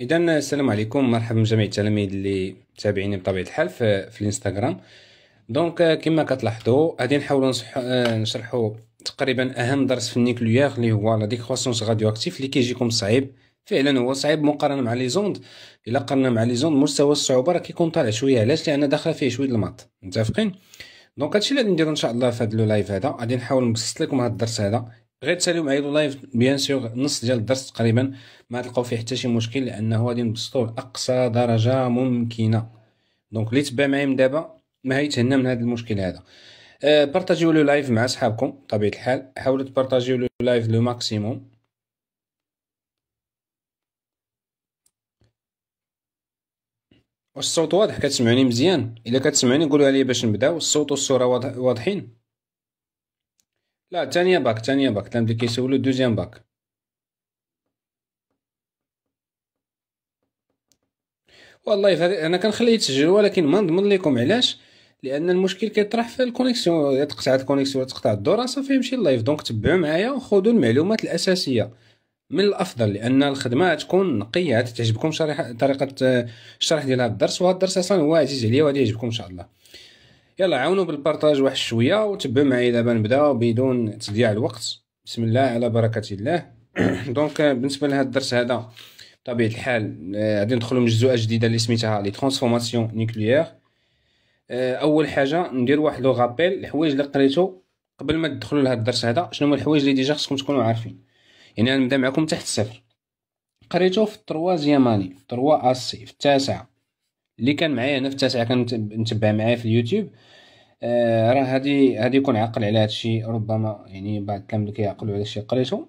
اذا السلام عليكم مرحبا بجميع التلاميذ اللي متابعيني بطبيعه الحال في, في الانستغرام دونك كما كتلاحظوا غادي نحاولوا آه، نشرحوا تقريبا اهم درس في النيكليير اللي هو لا ديكروسونس راديو اكتيف اللي كيجيكم صعيب فعلا هو صعيب مقارنه مع لي زوند الا قارنا مع لي زوند مستوى الصعوبه راه كيكون طالع شويه علاش لان داخله فيه شويه الماط متفقين دونك هادشي اللي غادي نديرو ان شاء الله في هاد لو لايف هذا غادي نحاول نبسط لكم هاد الدرس هذا غير تساليو معايا لايف بيان سيغ نص ديال الدرس تقريبا ما تلقاو فيه حتى شي مشكل لانه غادي نبسطو لاقصى درجه ممكنه دونك اللي تبع معايا من دابا ما هيتهنى من هذا المشكل هذا أه بارطاجيو لو لايف مع صحابكم بطبيعه الحال حاولوا تبارطاجيو لو لايف لو ماكسيموم واش الصوت واضح كتسمعوني مزيان الا كتسمعوني قولوا لي باش نبداو الصوت والصوره واضح واضحين لا تانية باك تانية باك تلامذة كيسولوا له دوزيام باك والله فهذا انا كنخليه يتسجل ولكن ما نضمن لكم علاش لان المشكل كيطرح في الكونيكسيون تقطعت الكونيكسيون تقطع الدوره صافي يمشي اللايف دونك تبعوا معايا وخذوا المعلومات الاساسيه من الافضل لان الخدمه تكون نقيه تعجبكم شريحة طريقه آه، الشرح ديال هذا الدرس وهذا الدرس اصلا هو عزيز عليا وغادي يعجبكم ان شاء الله يلا عاونوا بالبارطاج واحد شويه وتبعوا معايا دابا نبداو بدون تضييع الوقت بسم الله على بركه الله دونك آه، بالنسبه لهذا الدرس هذا بطبيعه الحال آه، غادي ندخلوا مجزوعه جديده اللي سميتها لي ترانسفورماسيون آه، نيكليير اول حاجه ندير واحد لو غابيل الحوايج اللي قريتو قبل ما تدخلوا لهذا الدرس هذا شنو هما الحوايج اللي ديجا خصكم تكونوا عارفين يعني نبدا معكم تحت الصفر قريتو في التروازيام اني في التروا اسي في التاسعه اللي كان معايا انا في التاسعه كنتبع معايا في اليوتيوب آه، راه هادي هادي يكون عاقل على هادشي ربما يعني بعد كامل كيعقلوا على شي قريتو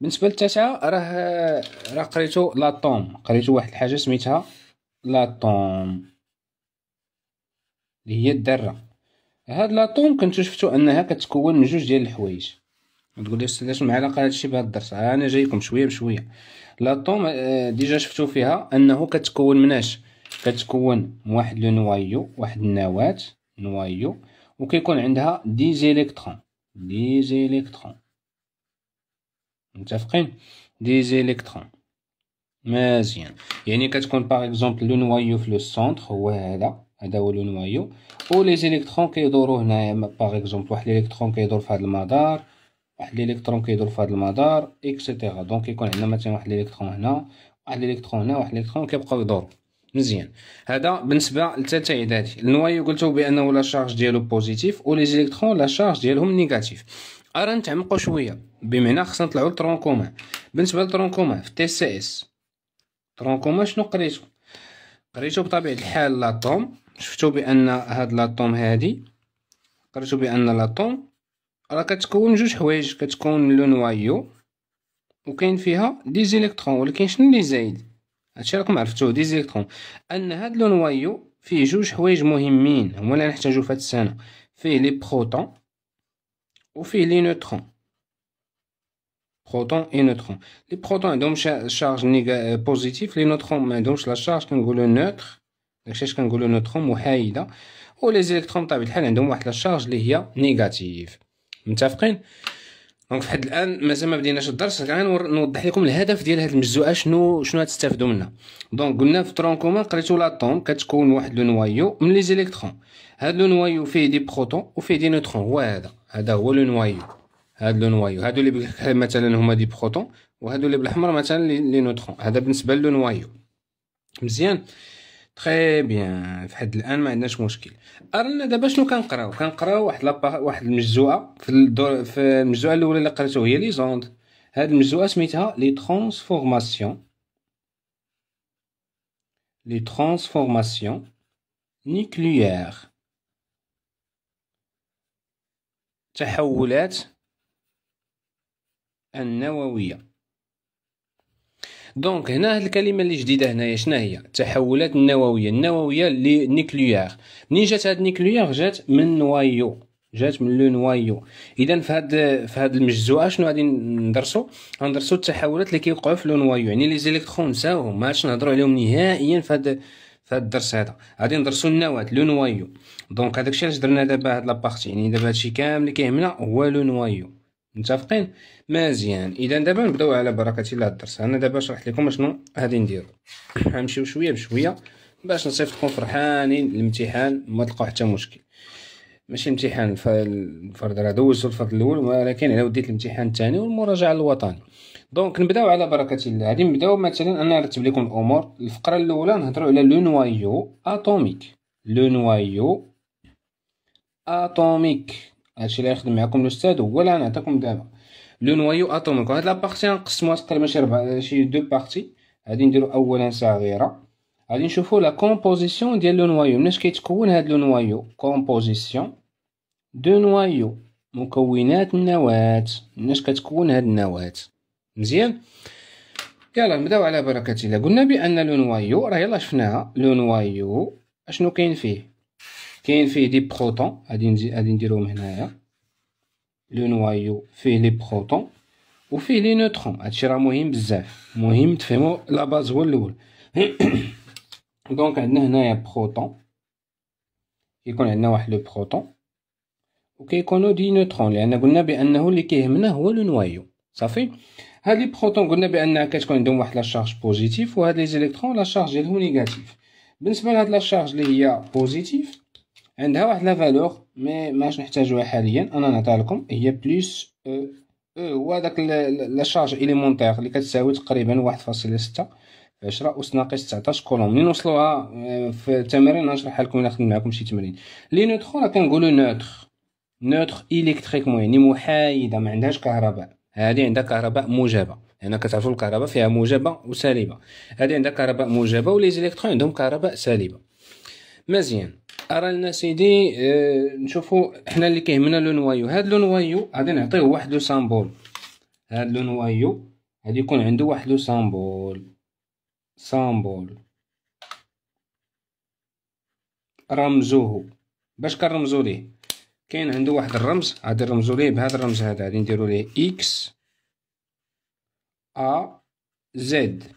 بالنسبه للتاسعه راه راه قريته لاطوم قريتو واحد الحاجه سميتها لاطوم اللي هي الذره هاد لاطوم كنت شفتو انها كتكون من جوج ديال الحوايج تقول لي استاذ اش علاقه هادشي بهاد الدرس انا جايكم شويه بشويه لاطوم آه، ديجا شفتو فيها انه كتكون من اش كتكون من واحد لو نوايو واحد النواة نوايو وكيكون عندها دي زيليكترون دي زيليكترون متفقين دي زيليكترون مزيان يعني كتكون باغ اكزومبل لو نوايو في لو سونتر هو هذا هذا هو لو نوايو و لي زيليكترون كيدورو هنايا باغ اكزومبل واحد الالكترون كيدور في هذا المدار واحد الالكترون كيدور في هذا المدار اكسيتيرا دونك يكون عندنا مثلا واحد الالكترون هنا واحد الالكترون هنا واحد الالكترون كيبقاو يدورو مزيان هذا بالنسبه للتتايد هذه النوايا قلتو بانه لا شارج ديالو بوزيتيف ولي زيليكترون لا شارج ديالهم نيجاتيف ارا نتعمقوا شويه بمعنى خصنا نطلعوا لترون بالنسبه لترون في تي سي اس ترون شنو قريتو قريتو بطبيعه الحال لاطوم شفتو بان هاد لاطوم هادي قريتو بان لاطوم راه كتكون جوج حوايج كتكون لو نوايو وكاين فيها دي زيليكترون ولكن شنو اللي زايد هادشي راكم عرفتوه ديزيكترون ان هاد لو نوايو فيه جوج حوايج مهمين هما اللي نحتاجو فهاد السنه فيه لي بروتون وفيه لي نوترون بروتون اي نوترون لي بروتون عندهم شارج نيجا بوزيتيف آه، لي نوترون ما عندهمش لا شارج كنقولو نوتر داكشي اش كنقولو نوترون محايده و لي زيليكترون بطبيعه الحال عندهم واحد لا شارج اللي هي نيجاتيف متفقين دونك فحد الان مازال ما بديناش الدرس نوضح لكم الهدف ديال هذه المجزوعه شنو شنو غتستافدوا منها دونك قلنا في ترون كومون قريتو لاطوم كتكون واحد لو نوايو من لي زيليكترون هاد لو نوايو فيه دي بروتون وفيه دي نوترون هو هذا هذا هو لو نوايو هاد لو نوايو هادو اللي بالكحل مثلا هما دي بروتون وهادو اللي بالاحمر مثلا لي نوترون هذا بالنسبه لو نوايو مزيان تخي بيان فحد الان ما عندناش مشكل ارنا دابا شنو كنقراو كنقراو واحد لابا واحد المجزوعه في الدور في المجزوعه الاولى اللي قريتو هي لي زوند هاد المجزوعه سميتها لي ترانسفورماسيون لي ترانسفورماسيون نيكليير تحولات النوويه دونك هنا هاد الكلمه اللي جديده هنايا شنو هي التحولات النوويه النوويه لي نيكليير منين جات هاد نيكليير جات من نوايو جات من لو نوايو اذا في هاد في هاد المجزوعه شنو غادي ندرسو غندرسو التحولات اللي كيوقعوا في لو نوايو يعني لي زيليكترون نساوهم ما عادش نهضروا عليهم نهائيا في هاد في هاد الدرس هذا غادي ندرسو النواة لو نوايو دونك هذاك الشيء علاش درنا دابا هاد لابارتي يعني دابا هادشي كامل اللي كيهمنا هو لو نوايو متفقين مزيان اذا دابا نبداو على بركه الله الدرس انا دابا شرحت لكم شنو غادي نديرو غنمشيو شويه بشويه باش نصيفطكم فرحانين للامتحان ما تلقاو حتى مشكل ماشي امتحان الفرد راه دوزتو الفرد الاول ولكن انا وديت الامتحان الثاني والمراجعه الوطني دونك نبداو على بركه الله غادي نبداو مثلا انا نرتب لكم الامور الفقره الاولى نهضروا على لو نوايو اتوميك لو نوايو اتوميك هادشي اللي غيخدم معاكم الاستاذ هو اللي غنعطيكم دابا لو نوايو اتوميك هاد لابارتي غنقسموها تقريبا شي ربع شي دو بارتي غادي نديرو اولا صغيره غادي نشوفو لا كومبوزيسيون ديال لو نوايو مناش كيتكون هاد لو نوايو كومبوزيسيون دو نوايو مكونات النواة مناش كتكون هاد النواة مزيان يلا نبداو على بركه الله قلنا بان لو نوايو راه يلا شفناها لو نوايو اشنو كاين فيه كاين فيه لي بروتون غادي غادي نديرهم هنايا لو نوايو فيه لي بروتون وفيه لي نوترون هادشي راه مهم بزاف مهم تفهمو لا باز هو الاول دونك عندنا هنايا بروتون كيكون عندنا واحد لو بروتون وكيكونوا دي نوترون لان قلنا بانه اللي كيهمنا هو لو نوايو صافي هاد لي بروتون قلنا بانها كتكون عندهم واحد لا شارج بوزيتيف وهاد لي زيليكترون لا شارج ديالهم نيجاتيف بالنسبه لهاد لا شارج اللي هي بوزيتيف عندها واحد لا فالور مي ماش نحتاجوها حاليا انا نعطيها لكم هي بلس او هو داك لا شارج اليمونتير اللي كتساوي تقريبا 1.6 10 اس ناقص 19 كولوم ملي نوصلوها في التمارين نشرحها لكم الا خدمت معكم شي تمرين لي نوتخ راه كنقولوا نوتخ نوتخ الكتريكمون يعني محايده ما عندهاش كهرباء هذه عندها كهرباء موجبه لان يعني كتعرفو كتعرفوا الكهرباء فيها موجبه وسالبه هذه عندها كهرباء موجبه ولي زيليكترون عندهم كهرباء سالبه مزيان ارى لنا سيدي آه، نشوفو نشوفوا حنا اللي كيهمنا لو نوايو هاد لو نوايو غادي نعطيه واحد لو سامبول هاد لو نوايو غادي يكون عنده واحد لو سامبول سامبول رمزوه باش كنرمزو ليه كاين عنده واحد الرمز غادي نرمزو ليه بهذا الرمز هذا غادي نديرو ليه اكس ا زد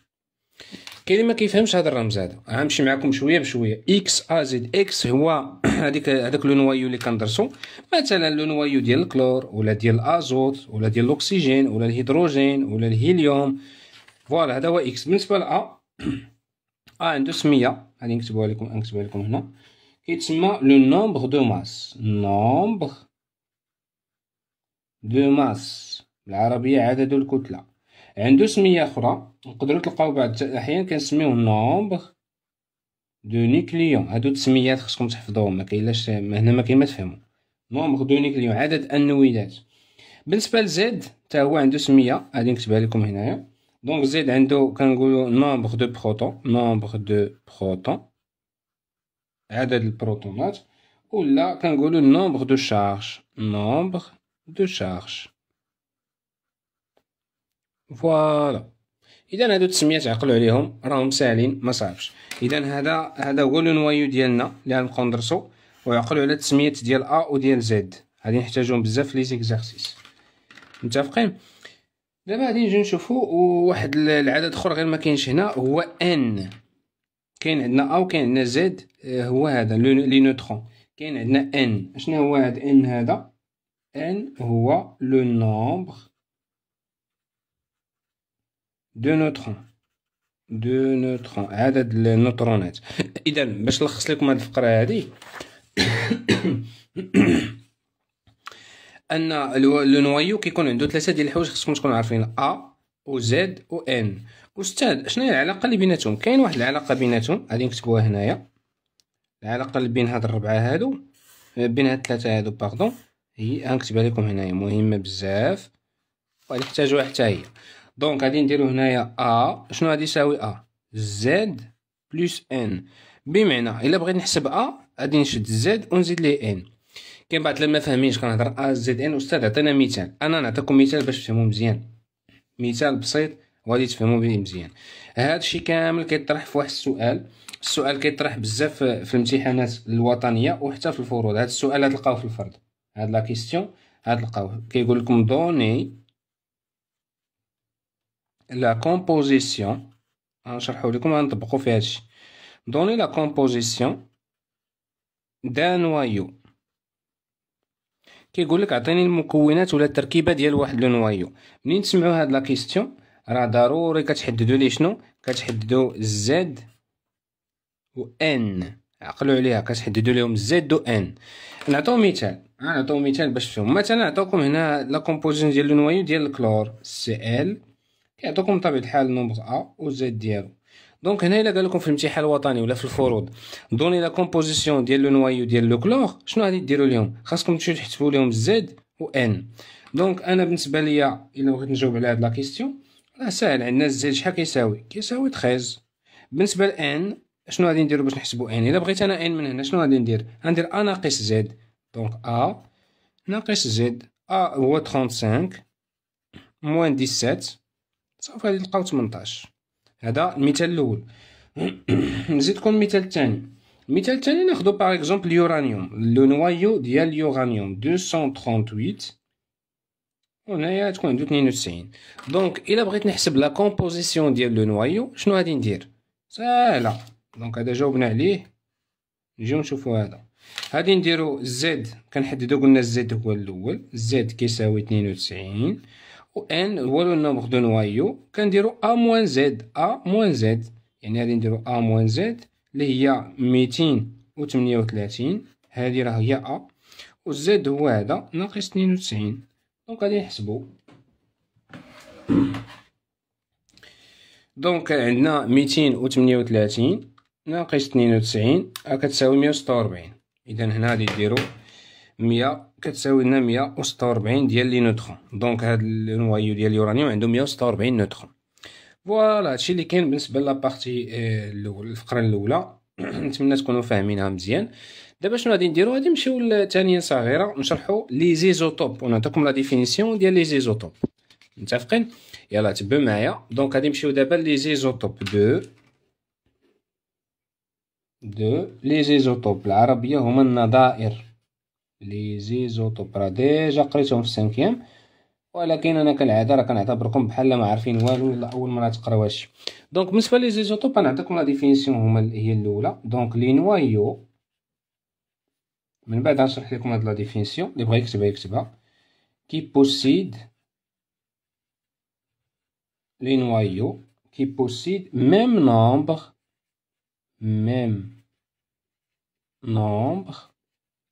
كاين اللي ما كيفهمش هذا الرمز هذا غنمشي معكم شويه بشويه اكس ا زد اكس هو هذيك هذاك لو نوايو اللي كندرسو مثلا لو نوايو ديال الكلور ولا ديال الازوت ولا ديال الاكسجين ولا الهيدروجين ولا الهيليوم فوالا هذا هو اكس بالنسبه ل ا ا عنده سميه غادي نكتبوها لكم نكتبها لكم هنا كيتسمى لو نومبر دو ماس نومبر دو ماس بالعربيه عدد الكتله عنده سميه اخرى نقدروا تلقاو بعض الاحيان كنسميوه نومبر دو نيكليون هادو تسميات خصكم تحفظوهم ما كاينلاش هنا ما كاين ما تفهموا نومبر دو نيكليون عدد النويدات بالنسبه لزيد حتى هو عنده سميه غادي نكتبها لكم هنايا دونك زيد عنده كنقولوا نومبر دو بروتون نومبر دو بروتون عدد البروتونات ولا كنقولوا نومبر دو شارج نومبر دو شارج فوالا اذا هادو التسميات عقلوا عليهم راهم ساهلين ما صعبش اذا هذا هذا هو نوايو ديالنا اللي غنكوندرسو ويعقلوا على التسميات ديال ا وديال زد غادي نحتاجهم بزاف في لي زيكزارسيس متفقين دابا غادي نجي نشوفو واحد العدد اخر غير ما كاينش هنا هو ان كاين عندنا ا وكاين عندنا زد آه، هو هذا لي نوترون كاين عندنا ان شنو هو هذا ان هذا ان هو لو نومبر دو نوترون دو نوترون عدد النوترونات اذا باش نلخص لكم هذه الفقره هذه ان لو نويو كيكون عنده ثلاثه ديال الحوايج خصكم تكونوا عارفين ا و زد و ان استاذ شنو هي العلاقه اللي بيناتهم كاين واحد العلاقه بيناتهم غادي نكتبوها هنايا العلاقه اللي بين هاد الربعه هادو بين هاد الثلاثه هادو باردون هي غنكتبها لكم هنايا مهمه بزاف وغادي تحتاجوها حتى هي دونك غادي نديرو هنايا ا شنو غادي يساوي ا زد بلس ان بمعنى الا بغيت نحسب ا غادي نشد زد ونزيد ليه ان كاين بعض اللي ما فاهمينش كنهضر ا زد ان استاذ عطينا مثال انا نعطيكم مثال باش تفهموا مزيان مثال بسيط وغادي تفهموا به مزيان هذا الشيء كامل كيطرح في واحد السؤال السؤال كيطرح بزاف في الامتحانات الوطنيه وحتى في الفروض هذا السؤال تلقاوه في الفرد هاد لا كيستيون هاد لقاوه كيقول لكم دوني لا كومبوزيسيون غنشرحو لكم غنطبقو في هادشي دوني لا كومبوزيسيون دا نوايو كيقول لك عطيني المكونات ولا التركيبه ديال واحد لو نوايو منين تسمعوا هاد لا كيستيون راه ضروري كتحددوا لي شنو كتحددوا زد و ان عقلوا عليها كتحددوا لهم زد و ان نعطيو مثال نعطيو مثال باش تفهموا مثلا نعطيكم هنا لا كومبوزيسيون ديال لو نوايو ديال الكلور سي ال كيعطيكم يعني بطبيعه الحال نمبر ا زيد ديالو دونك هنا الا قالكم في الامتحان الوطني ولا في الفروض دوني لا كومبوزيسيون ديال لو نوايو ديال لو كلوغ شنو غادي ديرو ليهم خاصكم تمشيو تحسبو ليهم الزد و ان دونك انا بالنسبه ليا الا بغيت نجاوب على هاد لا كيستيون راه ساهل عندنا الزد شحال كيساوي كيساوي تخيز بالنسبه لان شنو غادي نديرو باش نحسبو ان الا بغيت انا ان من هنا شنو غادي ندير غندير ا ناقص زد دونك ا ناقص زد ا هو 35 موان 17 صافي غادي نلقاو 18 هذا المثال الاول نزيدكم المثال الثاني المثال الثاني ناخذ باغ اكزومبل اليورانيوم لو نوايو ديال اليورانيوم 238 هنايا تكون عندو 92 دونك الا بغيت نحسب لا كومبوزيسيون ديال لو نوايو شنو غادي ندير ساهله دونك هذا جاوبنا عليه نجيو نشوفو هذا غادي نديرو زد كنحددو قلنا زد هو الاول زد كيساوي 92 و ان هو لو نومبر دو نوايو كنديرو ا موان زد ا موان زد يعني غادي نديرو ا موان زد اللي هي ميتين و تمنية و تلاتين هادي راه هي ا و زد هو هدا ناقص تنين و تسعين دونك غادي نحسبو دونك عندنا ميتين و تمنية و تلاتين ناقص تنين و تسعين كتساوي مية و ستة و ربعين إذا هنا غادي نديرو مية كتساوي لنا 146 ديال لي نوترون دونك هاد النوايو ديال اليورانيوم عندهم 146 نوترون فوالا هادشي اللي كاين بالنسبه لابارتي آه، الاول الفقره الاولى نتمنى تكونوا فاهمينها مزيان دابا شنو غادي نديرو غادي نمشيو لتانية صغيره نشرحو لي زيزوتوب ونعطيكم لا ديفينيسيون ديال لي زيزوتوب متفقين يلا تبعوا معايا دونك غادي نمشيو دابا لي زيزوتوب دو دو لي زيزوتوب العربيه هما النظائر لي راه ديجا قريتهم في السانكيام ولكن انا كالعاده راه كنعتبركم بحال ما عارفين والو ولا اول مره تقراو هادشي دونك بالنسبه لي زيزوتوب نعطيكم لا ديفينيسيون هما هي الاولى دونك لي نوايو من بعد غنشرح لكم هاد لا ديفينيسيون اللي بغا يكتبها يكتبها كي بوسيد لي نوايو كي بوسيد ميم نومبر ميم نومبر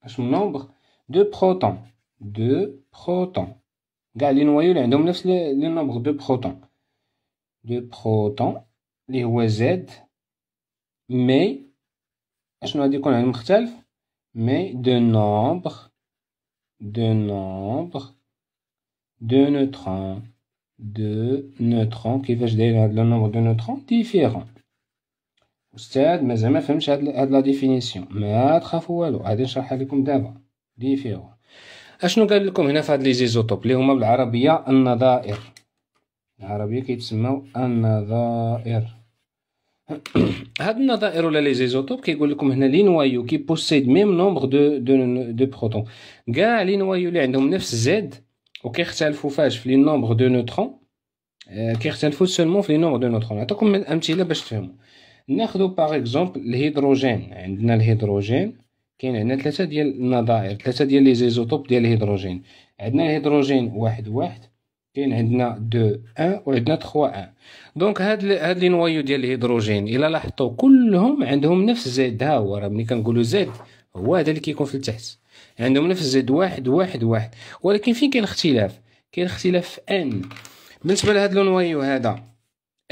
اش نومبر De protons, deux protons. Dans le noyau, l'élément donne le nombre de protons. De protons. Les noyaux Z, mais je nous a dit qu'on a un numéro, mais de nombres, de nombres, de neutrons, de neutrons, qui fait le nombre de neutrons différent. Vous savez, mais mfm, faisons la définition. Mais très foualo, à des le comme d'avant. ديفيرون اشنو قال لكم هنا في هاد لي زيزوتوب اللي هما بالعربيه النظائر العربيه كيتسموا النظائر هاد النظائر ولا لي زيزوتوب كيقول لكم هنا لي نوايو كي بوسيد ميم نومبر دو دو دو بروتون كاع لي نوايو اللي عندهم نفس زد وكيختلفوا فاش في لي نومبر دو نوترون كيختلفوا سولمون في لي نومبر دو نوترون نعطيكم امثله باش تفهموا ناخدو باغ اكزومبل الهيدروجين عندنا الهيدروجين كاين هنا ثلاثه ديال النظائر ثلاثه ديال لي زيزوتوب ديال الهيدروجين عندنا الهيدروجين واحد واحد كاين عندنا دو ان وعندنا تخوا ان دونك هاد هاد لي نوايو ديال الهيدروجين الا لاحظتوا كلهم عندهم نفس زد ها هو راه ملي كنقولوا زد هو هذا اللي كيكون في التحت عندهم نفس زد واحد واحد واحد ولكن فين كاين اختلاف كاين اختلاف في ان بالنسبه لهاد لو نوايو هذا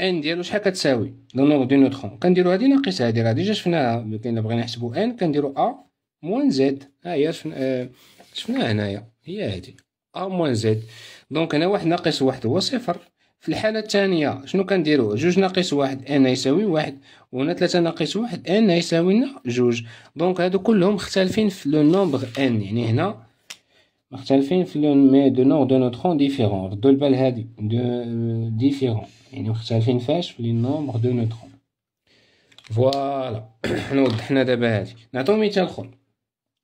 ان ديالو شحال كتساوي لو نور دو نوترون كنديرو هادي ناقص هادي راه ديجا شفناها ملي بغينا نحسبو ان كنديرو ا موان زد ها هي شفناها هنايا هي هادي ا موان زد دونك هنا واحد ناقص واحد هو صفر في الحالة الثانية شنو كنديرو جوج ناقص واحد ان يساوي واحد وهنا ثلاثة ناقص واحد ان يساوي لنا جوج دونك هادو كلهم مختلفين في لو نومبغ ان يعني هنا مختلفين في لو مي دو نور دو نوترون ديفيرون ردو البال هادي دو ديفيرون يعني مختلفين فاش في لي نومبغ دو نوترون فوالا حنا وضحنا دابا هادي نعطيو مثال اخر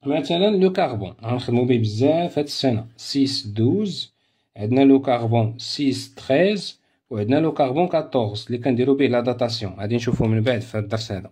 مثلا لو كاربون غنخدمو به بزاف هاد السنه 6 12 عندنا لو كاربون 6 13 وعندنا لو كاربون 14 اللي كنديرو به لا داتاسيون غادي نشوفو من بعد في الدرس هذا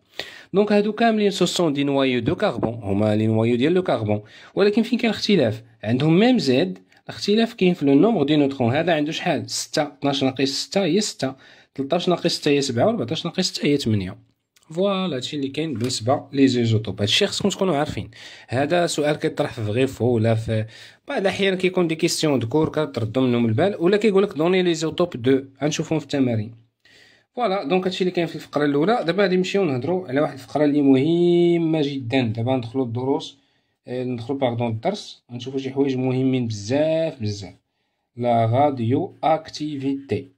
دونك هادو كاملين سو سون دي نوايو دو كاربون هما لي نوايو ديال لو كاربون ولكن فين كاين الاختلاف عندهم ميم زيد الاختلاف كاين في لو نومبر دي نوترون هذا عنده شحال 6 12 ناقص 6 هي 6 13 ناقص 6 هي 7 و 14 ناقص 6 هي 8 فوالا هادشي اللي كاين بالنسبه لي زيزوتوب هادشي خصكم تكونوا عارفين هذا سؤال كيطرح في غيفو ولا في بعض الاحيان كيكون دي كيستيون دكور كتردو منهم البال ولا كيقول لك دوني لي زيزوتوب دو غنشوفهم في التمارين فوالا دونك هادشي اللي كاين في الفقره الاولى دابا غادي نمشيو نهضروا على واحد الفقره اللي مهمه جدا دابا ندخلوا الدروس ندخلوا باردون الدرس غنشوفو شي حوايج مهمين بزاف بزاف لا راديو اكتيفيتي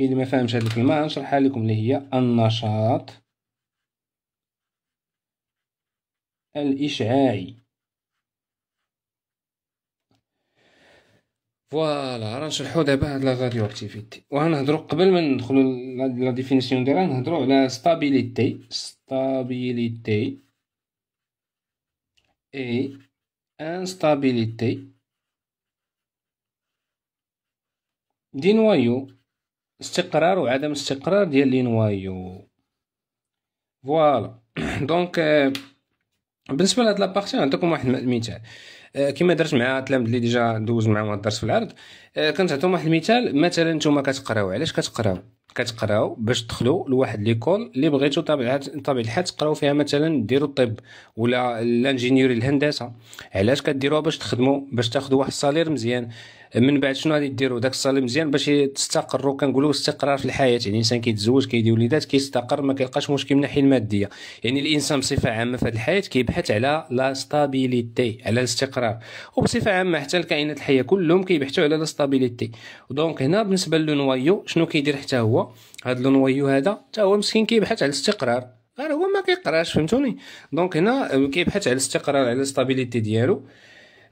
اللي ما فهمش هاد الكلمه غنشرحها لكم اللي هي النشاط الاشعاعي فوالا راه نشرحو دابا هاد لا غاديو اكتيفيتي وغنهضرو قبل ما ندخلو لا ديفينيسيون ديالها نهضرو على ستابيليتي ستابيليتي اي انستابيليتي دي نوايو استقرار وعدم استقرار ديال لينوايو فوالا دونك بالنسبه لهاد لابارتي نعطيكم واحد المثال euh, كما درت مع التلاميذ اللي ديجا دوز معاهم هاد الدرس في العرض euh, عطيتهم واحد المثال مثلا نتوما كتقراو علاش كتقراو كتقراو باش تدخلوا لواحد ليكول اللي بغيتو طبيعه طبيعه الحال تقراو فيها مثلا ديروا الطب ولا الانجينيوري الهندسه علاش كديروها باش تخدموا باش تاخذوا واحد الصالير مزيان من بعد شنو غادي ديروا داك الصالي مزيان باش تستقروا كنقولوا استقرار في الحياه يعني الانسان كيتزوج كيدير وليدات كيستقر ما كيلقاش مشكل من الناحيه الماديه يعني الانسان بصفه عامه في الحياه كيبحث على لا ستابيليتي على الاستقرار وبصفه عامه حتى الكائنات الحيه كلهم كيبحثوا على لا ستابيليتي دونك هنا بالنسبه للنوايو شنو كيدير حتى هو هذا النوايو هذا حتى هو مسكين كيبحث على الاستقرار غير هو ما كيقراش فهمتوني دونك هنا كيبحث على الاستقرار على ستابيليتي ديالو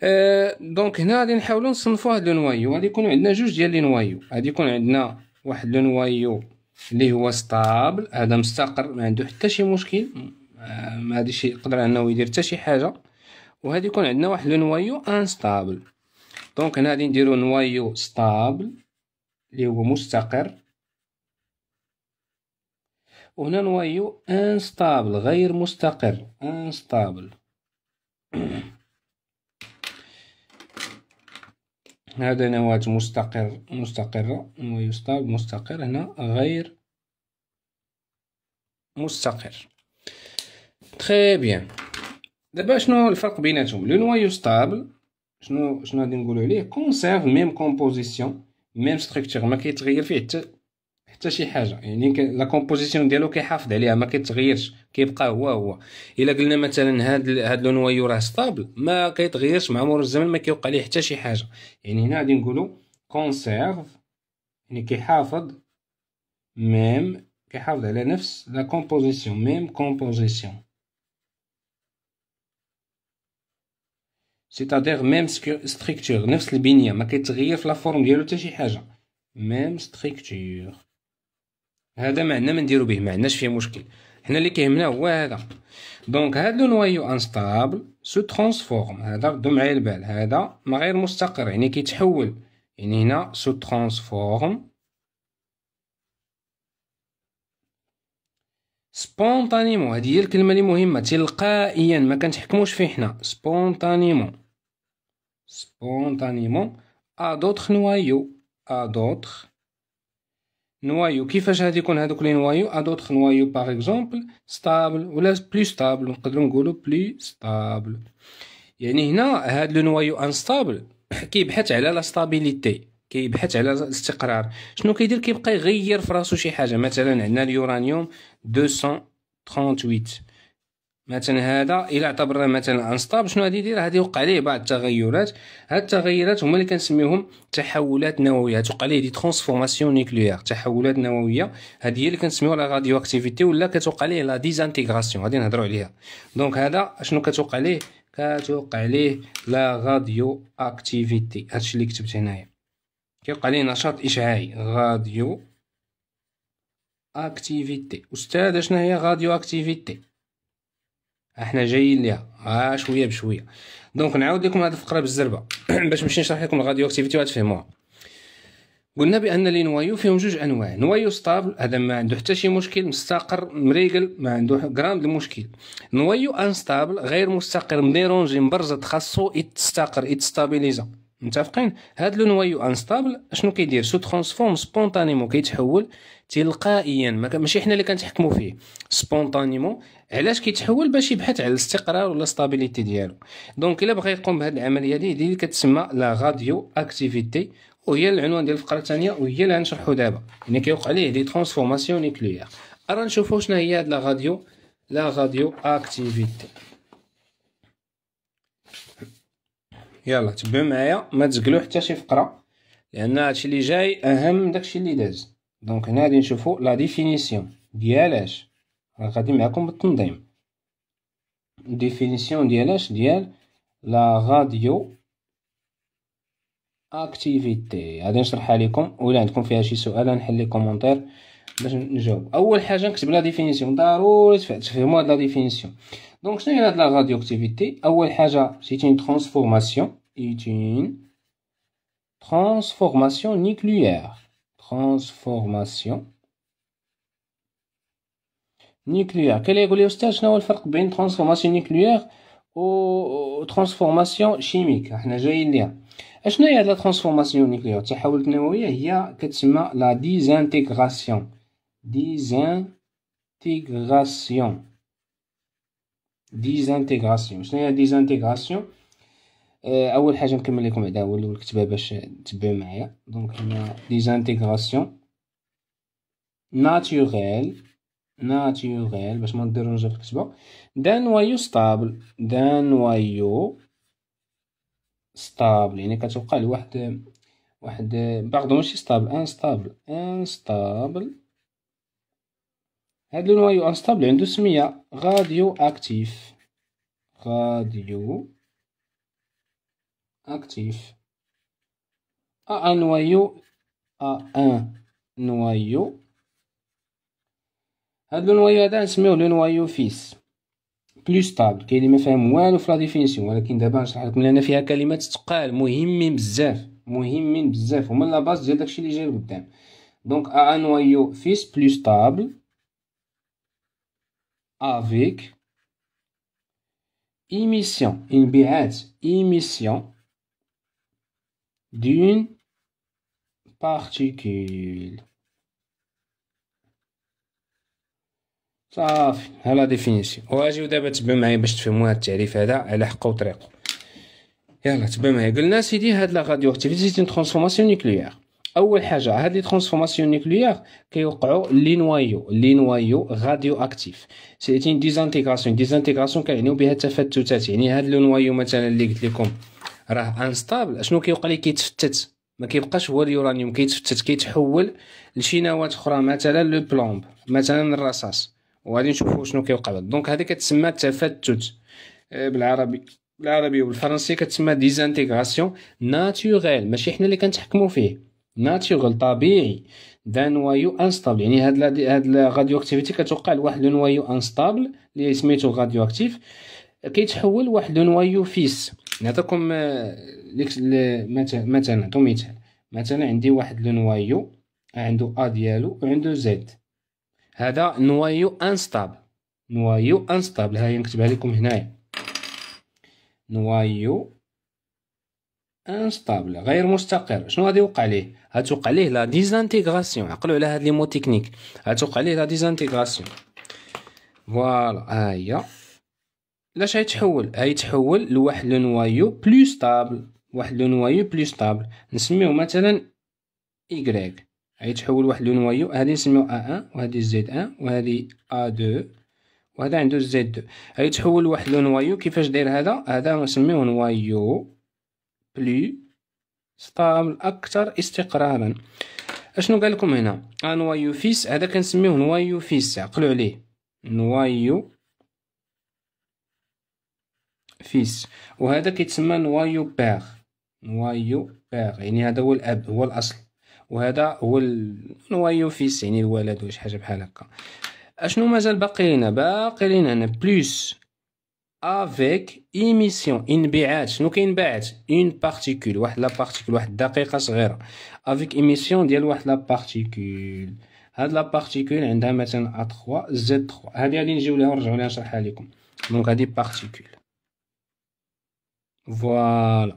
آه، دونك هنا غادي نحاولوا نصنفوا هاد لونوايو غادي يكون عندنا جوج ديال لي نوايو غادي يكون عندنا واحد لونوايو اللي هو ستابل هذا مستقر ما عنده حتى شي مشكل آه، ما غاديش يقدر انه يدير حتى شي حاجه وهادي يكون عندنا واحد لونوايو انستابل دونك هنا غادي نديرو نوايو ستابل اللي هو مستقر وهنا نوايو انستابل غير مستقر انستابل هذا نواة مستقر مستقرة ويصطاد مستقر هنا غير مستقر تخي طيب، بيان دابا شنو الفرق بيناتهم لو نوايو ستابل شنو شنو غادي نقولوا عليه كونسيرف ميم كومبوزيسيون ميم ستركتور ما كيتغير فيه حتى حتى شي حاجه يعني لا كومبوزيسيون ديالو كيحافظ عليها ما كيتغيرش كيبقى هو هو الا قلنا مثلا هاد هاد لو نوايو راه ستابل ما كيتغيرش مع مرور الزمن ما كيوقع ليه حتى شي حاجه يعني هنا غادي نقولوا كونسيرف يعني كيحافظ ميم كيحافظ على نفس لا كومبوزيسيون ميم كومبوزيسيون سيتادير ميم ستركتور نفس البنيه ما كيتغير في لا فورم ديالو حتى شي حاجه ميم ستركتور هذا ما عندنا ما نديرو به ما عندناش فيه مشكل حنا اللي كيهمنا هو هذا دونك هاد لو نويو انستابل سو ترانسفورم هذا ردو معايا البال هذا ما غير مستقر يعني كيتحول يعني هنا سو ترانسفورم سبونطانيمون هذه هي الكلمه اللي مهمه تلقائيا ما كنتحكموش فيه حنا سبونطانيمون سبونطانيمون ا دوطخ نوايو ا دوطخ نوايو كيفاش غادي يكون هادوك لي نوايو ادوتر نوايو باغ اكزومبل ستابل ولا بلو ستابل نقدروا نقولوا بلو ستابل يعني هنا هاد لو نوايو انستابل كيبحث على لا ستابيليتي كيبحث على الاستقرار شنو كيدير كيبقى يغير فراسو شي حاجه مثلا عندنا اليورانيوم 238 مثلا هذا الا اعتبرنا مثلا انستاب شنو غادي يدير غادي يوقع عليه بعض التغيرات هاد التغيرات هما اللي كنسميوهم تحولات نوويه توقع عليه دي ترانسفورماسيون نيكليير تحولات نوويه هذه هي اللي كنسميوها لا راديو اكتيفيتي ولا كتوقع عليه لا ديزانتيغراسيون غادي نهضروا عليها دونك هذا شنو كتوقع عليه كتوقع عليه لا راديو اكتيفيتي هادشي اللي كتبت هنايا كيوقع عليه نشاط اشعاعي راديو اكتيفيتي استاذ شنو هي راديو اكتيفيتي احنا جايين ليها آه شويه بشويه دونك نعاود لكم هذه الفقره بالزربه باش نمشي نشرح لكم الراديو اكتيفيتي وتفهموها قلنا بان لي نوايو فيهم جوج انواع نوايو ستابل هذا ما عنده حتى شي مشكل مستقر مريقل ما عنده غرام د المشكل نوايو انستابل غير مستقر مديرونجي مبرزط خاصو يتستقر يتستابيليزا متفقين هاد لو نوايو انستابل شنو كيدير سو ترانسفورم سبونطانيمون كيتحول تلقائيا ماشي حنا اللي كنتحكموا فيه سبونطانيمون علاش كيتحول باش يبحث على الاستقرار ولا ستابيليتي ديالو دونك الا بغى يقوم بهاد العمليه دي اللي كتسمى لا راديو اكتيفيتي وهي العنوان ديال الفقره الثانيه وهي اللي غنشرحو دابا يعني كيوقع ليه دي ترانسفورماسيون نيكليير ارا نشوفو شنو هي هاد لا راديو لا راديو اكتيفيتي يلا تبعوا معايا ما تزقلو حتى شي فقره لان هادشي اللي جاي اهم من داكشي اللي داز دونك هنا غادي نشوفوا لا ديفينيسيون ديال اش راه غادي معكم بالتنظيم ديفينيسيون ديال اش ديال لا راديو اكتيفيتي غادي نشرحها لكم ولا عندكم فيها شي سؤال نحل لي كومونتير باش نجاوب اول حاجه نكتب لا ديفينيسيون ضروري تفهموا هاد لا ديفينيسيون Donc, c'est de la radioactivité c'est une transformation C'est une transformation nucléaire. Transformation nucléaire. Quel est le stage شنو الفرق une transformation nucléaire و transformation chimique Je جايين ليها اشنو هي une transformation nucléaire Il y a كتسمى la désintégration désintégration ديزانتيغراسيون شنو هي ديزانتيغراسيون آه، اول حاجه نكمل لكم بعدا هو نكتبها باش تبعوا معايا دونك هنا ديزانتيغراسيون ناتوريل ناتوريل باش ما نديرو نجا في الكتبه دان نوايو ستابل دان نوايو ستابل يعني كتوقع لواحد واحد باغدون ماشي ستابل انستابل انستابل هاد النوعيو انستابل عنده سميه غاديو اكتيف غاديو اكتيف ا ان ا ان نوعيو هاد النوعيو هذا نسميوه لو نوايو فيس بلو ستابل كاين اللي ما فاهم والو في لا ديفينيسيون ولكن دابا نشرح لكم لان فيها كلمات ثقال مهمين بزاف مهمين بزاف هما لا باز ديال داكشي اللي جاي لقدام دونك ا ان فيس بلو ستابل avec émission بيعات émission d'une particule صافي ها لا ديفينيسيون واجيو دابا تبعو معايا باش تفهموا هاد التعريف هذا على حقه وطريقه يلا تبعو معايا قلنا سيدي هاد لا راديو اكتيفيتي سيتي ترانسفورماسيون نيكليير اول حاجه هاد لي ترانسفورماسيون نيكليير كيوقعوا لي نوايو لي نوايو غاديو اكتيف سيتي ديزانتيغراسيون ديزانتيغراسيون كيعنيو بها التفتتات يعني هاد لو نوايو مثلا اللي قلت لكم راه انستابل شنو كيوقع لي كيتفتت ما كيبقاش هو اليورانيوم كيتفتت كيتحول لشي نواه اخرى مثلا لو بلومب مثلا الرصاص وغادي نشوفوا شنو كيوقع دونك هذه كتسمى التفتت آه، بالعربي بالعربي وبالفرنسي كتسمى ديزانتيغراسيون ناتوريل ماشي حنا اللي كنتحكموا فيه ناتشورال طبيعي ذا نوايو انستابل يعني هاد هاد الراديو اكتيفيتي كتوقع لواحد نوايو انستابل اللي سميتو راديو اكتيف كيتحول لواحد نوايو فيس نعطيكم آه، مثلا مثلا نعطيو مثال مثلا عندي واحد نوايو عندو ا ديالو وعندو زد هذا نوايو انستابل نوايو انستابل هاي نكتبها لكم هنايا نوايو انستابل غير مستقر شنو غادي يوقع ليه هتوقع ليه لا ديزانتيغراسيون عقلوا على هاد لي مو تكنيك هتوقع ليه لا ديزانتيغراسيون فوالا ها هي لاش غيتحول غيتحول لواحد لو نوايو بلو ستابل واحد لو نوايو بلو ستابل نسميو مثلا y غيتحول واحد لو نوايو هادي نسميو ا 1 وهادي z1 وهادي ا 2 وهذا عنده z دو غيتحول لواحد لو نوايو كيفاش داير هذا هذا نسميوه نوايو بلو ستامل الاكثر استقرارا اشنو قال لكم هنا آه، نوايو فيس هذا كنسميوه نوايو فيس عقلوا عليه نوايو فيس وهذا كيتسمى نوايو باغ نوايو باغ يعني هذا هو الاب هو الاصل وهذا هو نوايو فيس يعني الولد ولا شي حاجه بحال هكا اشنو مازال باقي لينا باقي لينا هنا بلوس افيك ايميسيون انبعاث شنو كاين كينبعث اون بارتيكول واحد لا بارتيكول واحد الدقيقه صغيره افيك ايميسيون ديال واحد لا بارتيكول هاد لا بارتيكول عندها مثلا ا 3 زد 3 هادي غادي نجيو ليها ونرجعو ليها نشرحها لكم دونك هادي بارتيكول فوالا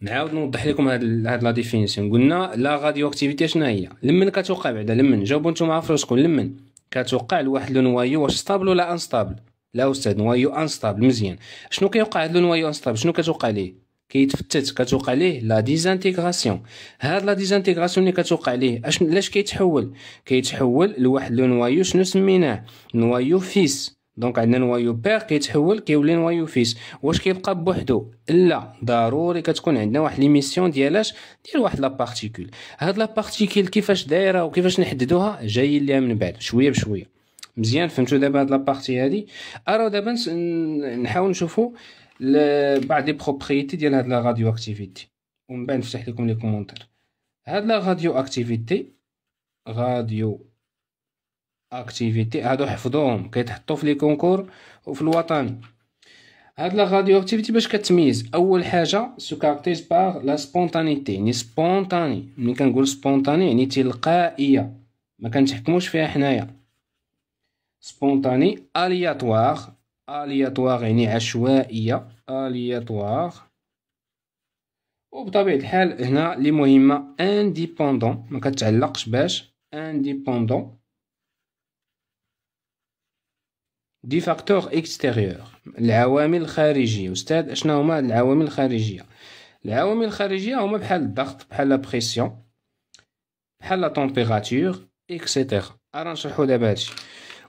نعاود نوضح لكم هاد هاد لا ديفينيسيون قلنا لا غاديو اكتيفيتي شنو هي لمن كتوقع بعدا لمن جاوبو نتوما عرفتوا شكون لمن كتوقع لواحد لو نوايو واش ستابل ولا انستابل لا استاذ نوايو انستابل مزيان شنو كيوقع هاد نوايو انستابل شنو كتوقع ليه كيتفتت كتوقع ليه لا ديزانتيغراسيون هاد لا ديزانتيغراسيون اللي كتوقع ليه اش لاش كيتحول كيتحول لواحد لو نوايو شنو سميناه نوايو فيس دونك عندنا نوايو بير كيتحول كيولي نوايو فيس واش كيبقى بوحدو لا ضروري كتكون عندنا واحد ليميسيون ديالاش ديال واحد لا بارتيكول هاد لا بارتيكول كيفاش دايره وكيفاش نحددوها جاي ليها من بعد شويه بشويه مزيان فهمتوا دابا هاد لابارتي هادي ارا دابا نحاول نشوفوا بعض لي بروبريتي ديال هاد لا راديو اكتيفيتي ومن بعد نفتح لكم لي كومونتير هاد لا راديو اكتيفيتي راديو اكتيفيتي هادو حفظوهم كيتحطوا في لي كونكور وفي الوطني هاد لا راديو اكتيفيتي باش كتميز اول حاجه سو كاركتيز بار لا سبونتانيتي يعني سبونتاني ملي كنقول سبونتاني يعني تلقائيه ما كنتحكموش فيها حنايا سبونتاني الياتوار الياتوار يعني عشوائيه الياتوار وبطبيعه الحال هنا لي مهمه انديبوندون ما كتعلقش باش انديبوندون دي فاكتور اكستيريور العوامل الخارجيه استاذ اشنا هما العوامل الخارجيه العوامل الخارجيه هما بحال الضغط بحال لا بريسيون بحال لا تمبيراتور اكسيتيرا ارا نشرحو دابا هادشي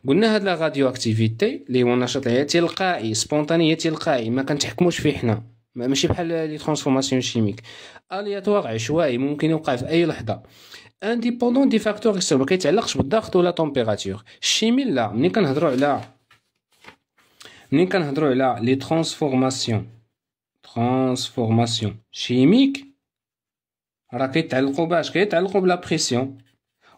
قلنا هاد لا راديو اكتيفيتي اللي هو النشاط تلقائي سبونتانيه تلقائي ما كنتحكموش فيه حنا ماشي بحال لي ترانسفورماسيون شيميك الياتوار عشوائي ممكن يوقع في اي لحظه انديبوندون دي فاكتور اكسترن ما كيتعلقش بالضغط ولا طومبيراتور الشيمي لا ملي كنهضروا على ملي كنهضروا على لي ترانسفورماسيون ترانسفورماسيون شيميك راه كيتعلقوا باش كيتعلقوا بلا بريسيون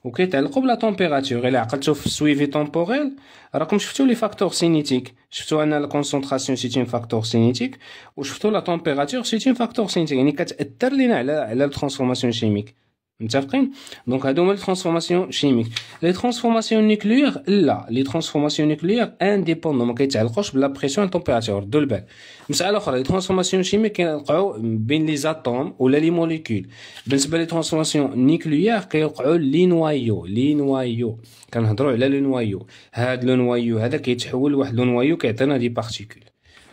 وكيتعلقوا بلا طومبيراتور الا عقلتو في سويفي طومبوريل راكم شفتو لي فاكتور سينيتيك شفتو ان الكونسونطراسيون سيتين فاكتور سينيتيك وشفتو لا طومبيراتور سيتين فاكتور سينيتيك يعني كتاثر لينا على على الترانسفورماسيون شيميك متفقين دونك هادو هما لي ترانسفورماسيون كيميك لي ترانسفورماسيون نيكليير لا لي ترانسفورماسيون نيكليير انديبوندون ما كيتعلقوش بلا بريسيون تمبيراتور دو البال مساله اخرى لي ترانسفورماسيون كيميك كيوقعوا بين لي زاتوم ولا لي موليكول بالنسبه لي ترانسفورماسيون نيكليير كيوقعوا لي نوايو لي نوايو كنهضروا على لو نوايو هاد لو نوايو هذا كيتحول لواحد لو نوايو كيعطينا دي بارتيكول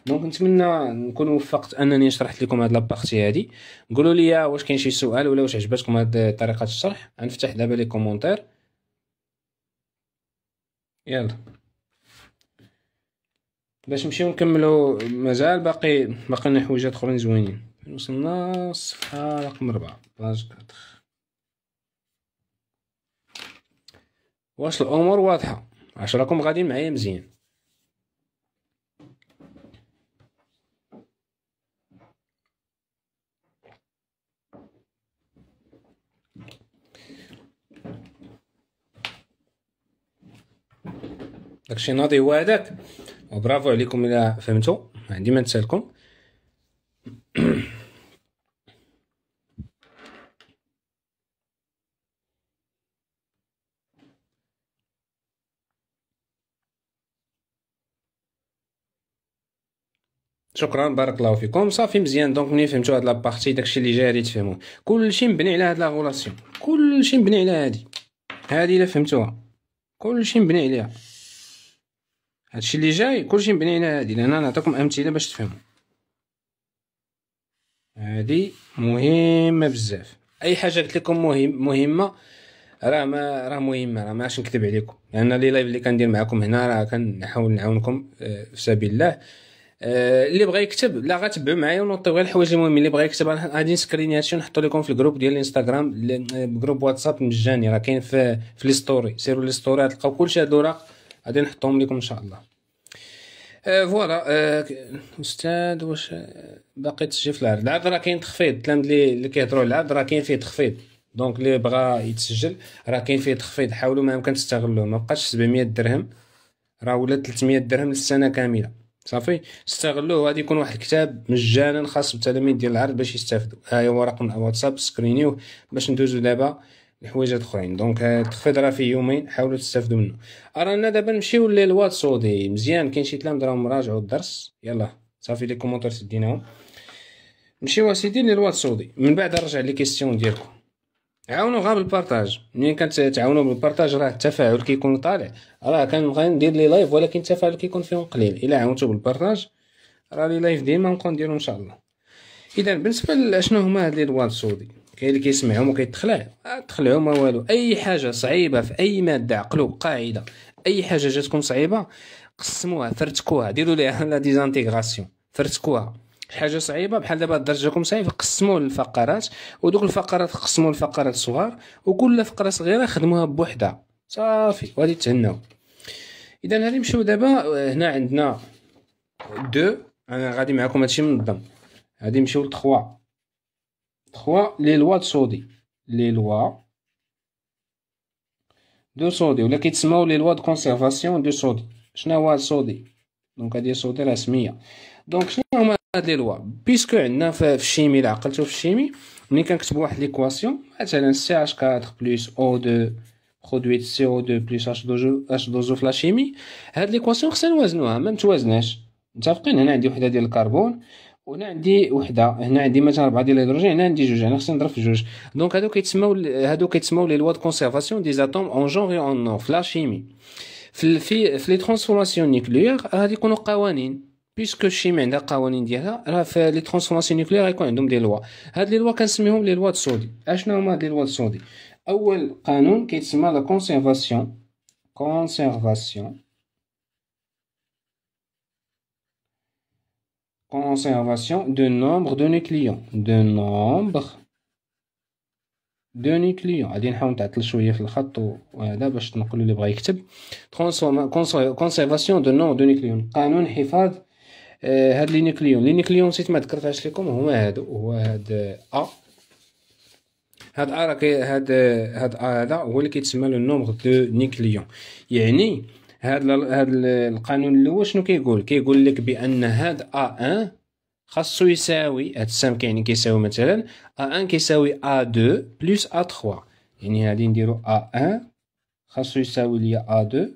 دونك نتمنى نكون وفقت انني شرحت لكم هاد لابارتي هادي قولوا لي واش كاين شي سؤال ولا واش عجبتكم هاد طريقه الشرح غنفتح دابا لي كومونتير يلا باش نمشيو نكملو مازال باقي باقي لنا حوايجات اخرين زوينين وصلنا الصفحه رقم 4 باج 4 واش الامور واضحه عشراكم غادي معايا مزيان داكشي ناضي هو هذاك وبرافو عليكم الا فهمتوا ما عندي ما نسالكم شكرا بارك الله فيكم صافي مزيان دونك ملي فهمتوا هاد لابارتي داكشي اللي جاري تفهمو كلشي مبني على هاد لا غولاسيون كلشي مبني على هادي هادي الا فهمتوها كلشي مبني عليها هادشي اللي جاي كلشي مبني على هادي لان انا نعطيكم امثله باش تفهموا هادي مهمه بزاف اي حاجه قلت لكم مهم مهمه راه ما راه مهمه راه ما نكتب نكذب عليكم لان لي لايف اللي كندير معكم هنا راه كنحاول نعاونكم آه، في سبيل الله آه، اللي بغى يكتب لا غتبعوا معايا ونوطيو غير الحوايج المهمين اللي بغى يكتب غادي نسكرين هادشي ونحطو لكم في الجروب ديال الانستغرام الجروب آه، واتساب مجاني راه كاين في في لي ستوري سيروا لي ستوري غتلقاو كلشي هاد الوراق غادي نحطهم لكم ان شاء الله آه، فوالا آه، استاذ واش آه، باقي تسجل في العرض العرض راه كاين تخفيض لي اللي كيهضروا على العرض راه كاين فيه تخفيض دونك اللي بغى يتسجل راه كاين فيه تخفيض حاولوا ما امكن تستغلوه ما بقاش 700 درهم راه ولا 300 درهم للسنه كامله صافي استغلوه غادي يكون واحد الكتاب مجانا خاص بالتلاميذ ديال العرض باش يستافدوا ها هو رقم الواتساب سكرينيوه باش ندوزو دابا لحوايجات الاخرين دونك التخفيض راه في يومين حاولوا تستافدوا منه رانا دابا نمشيو للواتسودي مزيان كاين شي تلام راهم راجعوا الدرس يلا صافي لي كومونتير سديناهم نمشيو اسيدي للواتسودي من بعد نرجع لي كيسيون ديالكم عاونوا غير بالبارطاج منين كتعاونوا بالبارطاج راه التفاعل كيكون طالع راه كنبغي ندير لي لايف ولكن التفاعل كيكون فيهم قليل الا عاونتو بالبارطاج راه لي لايف ديما نكون نديرو ان شاء الله اذا بالنسبه لشنو هما هاد لي الواتسودي كاين اللي كيسمعهم وكيتخلع تخلعوا ما والو اي حاجه صعيبه في اي ماده عقلو قاعده اي حاجه جاتكم صعيبه قسموها فرتكوها ديروا ليها لا ديزانتيغراسيون فرتكوها حاجه صعيبه بحال دابا الدرجه جاكم صعيب قسموا الفقرات ودوك الفقرات قسموا الفقرات صغار وكل فقره صغيره خدموها بوحدها صافي وغادي تهناو اذا غادي نمشيو دابا هنا عندنا دو انا غادي معكم هادشي منظم غادي نمشيو لتخوا 3 لي لوا د سودي لي لوا دو سودي ولا كيتسماو لي لوا د كونسيرفاسيون دو سودي شنو هو سودي دونك هادي سودي رسميه دونك شنو هما هاد لي لوا بيسكو عندنا في الشيمي لا عقلتو في الشيمي ملي كنكتبو واحد ليكواسيون مثلا سي اش 4 بلس او 2 برودويت سي او 2 بلس اش 2 اش 2 في لاشيمي هاد ليكواسيون خصنا نوازنوها ما متوازناش متفقين هنا عندي وحده ديال الكربون وهنا عندي وحده هنا عندي مثلا ربعه ديال الهيدروجين هنا عندي جوج انا خصني نضرب في جوج دونك هادو كيتسموا هادو كيتسموا لي لوا دو كونسيرفاسيون دي زاتوم اون جونغ اون نو في لاشيمي في في لي ترانسفورماسيون نيكليير غادي يكونوا قوانين بيسكو الشيمي عندها قوانين ديالها راه في لي ترانسفورماسيون نيكليير غيكون عندهم دي لوا هاد لي لوا كنسميهم لي لوا سودي اشنو هما لي لوا سودي اول قانون كيتسمى لا كونسيرفاسيون كونسيرفاسيون conservation de nombre de نيكليون de nombre de نيكليون غادي نحاول نتعطل شويه في الخط وهذا باش نقول اللي بغا يكتب conservation de nombre de نيكليون قانون حفاظ هاد لي نيكليون لي نيكليون نسيت ما ذكرتهاش لكم هما هادو هو هاد ا هاد ا آه هاد هاد ا هذا هو اللي كيتسمى لو نومبر دو نيكليون يعني هذا هذا القانون الاول شنو كيقول كيقول لك بان هذا ا 1 خاصو يساوي هاد السمك يعني كيساوي مثلا ا 1 كيساوي ا 2 بلس ا 3 يعني غادي نديرو ا 1 خاصو يساوي ليا ا 2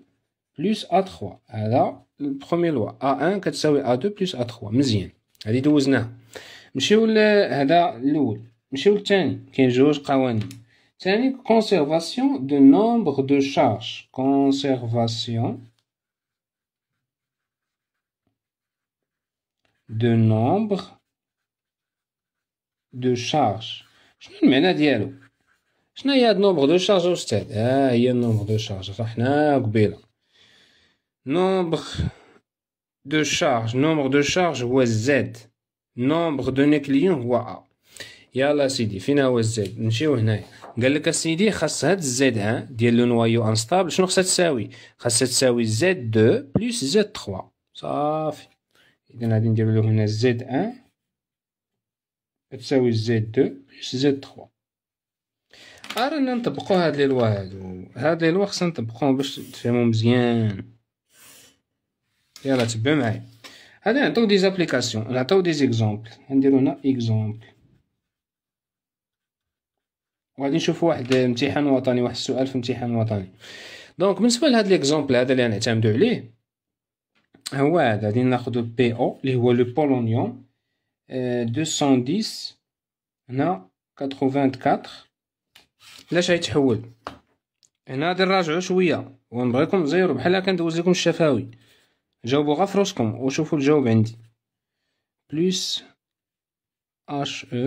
بلس ا 3 هذا البرومي لوا ا 1 كتساوي ا 2 بلس ا 3 مزيان هادي دوزناها نمشيو لهذا الاول نمشيو للثاني كاين جوج قوانين C'est une conservation de nombre de charges. Conservation de nombre de charges. Je me mets nadialo. Je n'ai pas de nombre de charges au stade. Ah, il y a un nombre de charges. Ah non, gobelet. Nombre de charges. Nombre de charges ou z. Nombre de clients ou a. يلا سيدي فين هو الزد نمشيو هنايا قال لك اسيدي خاص هاد الزيد ها ديال لو نوايو انستابل شنو خاصها تساوي خاصها تساوي زيد دو بلس زيد 3 صافي اذا غادي ندير له هنا زيد 1 تساوي زيد دو بلس زيد 3 رانا نطبقو هاد لي لوا هادو هاد لي لوا خصنا نطبقوهم باش تفهمو مزيان يلا تبع معايا هذا نعطيو دي زابليكاسيون نعطيو دي زيكزومبل نديرو هنا اكزومبل وغادي نشوف واحد امتحان وطني واحد السؤال في امتحان وطني دونك بالنسبه لهذا ليكزومبل هذا اللي نعتمدوا عليه هو هذا غادي ناخذ بي او اللي هو لو بولونيوم 210 هنا 84 لاش غيتحول هنا غادي نراجعوا شويه ونبغيكم تزيروا بحال هكا ندوز لكم الشفاوي جاوبوا غا في وشوفوا الجواب عندي بلس اش او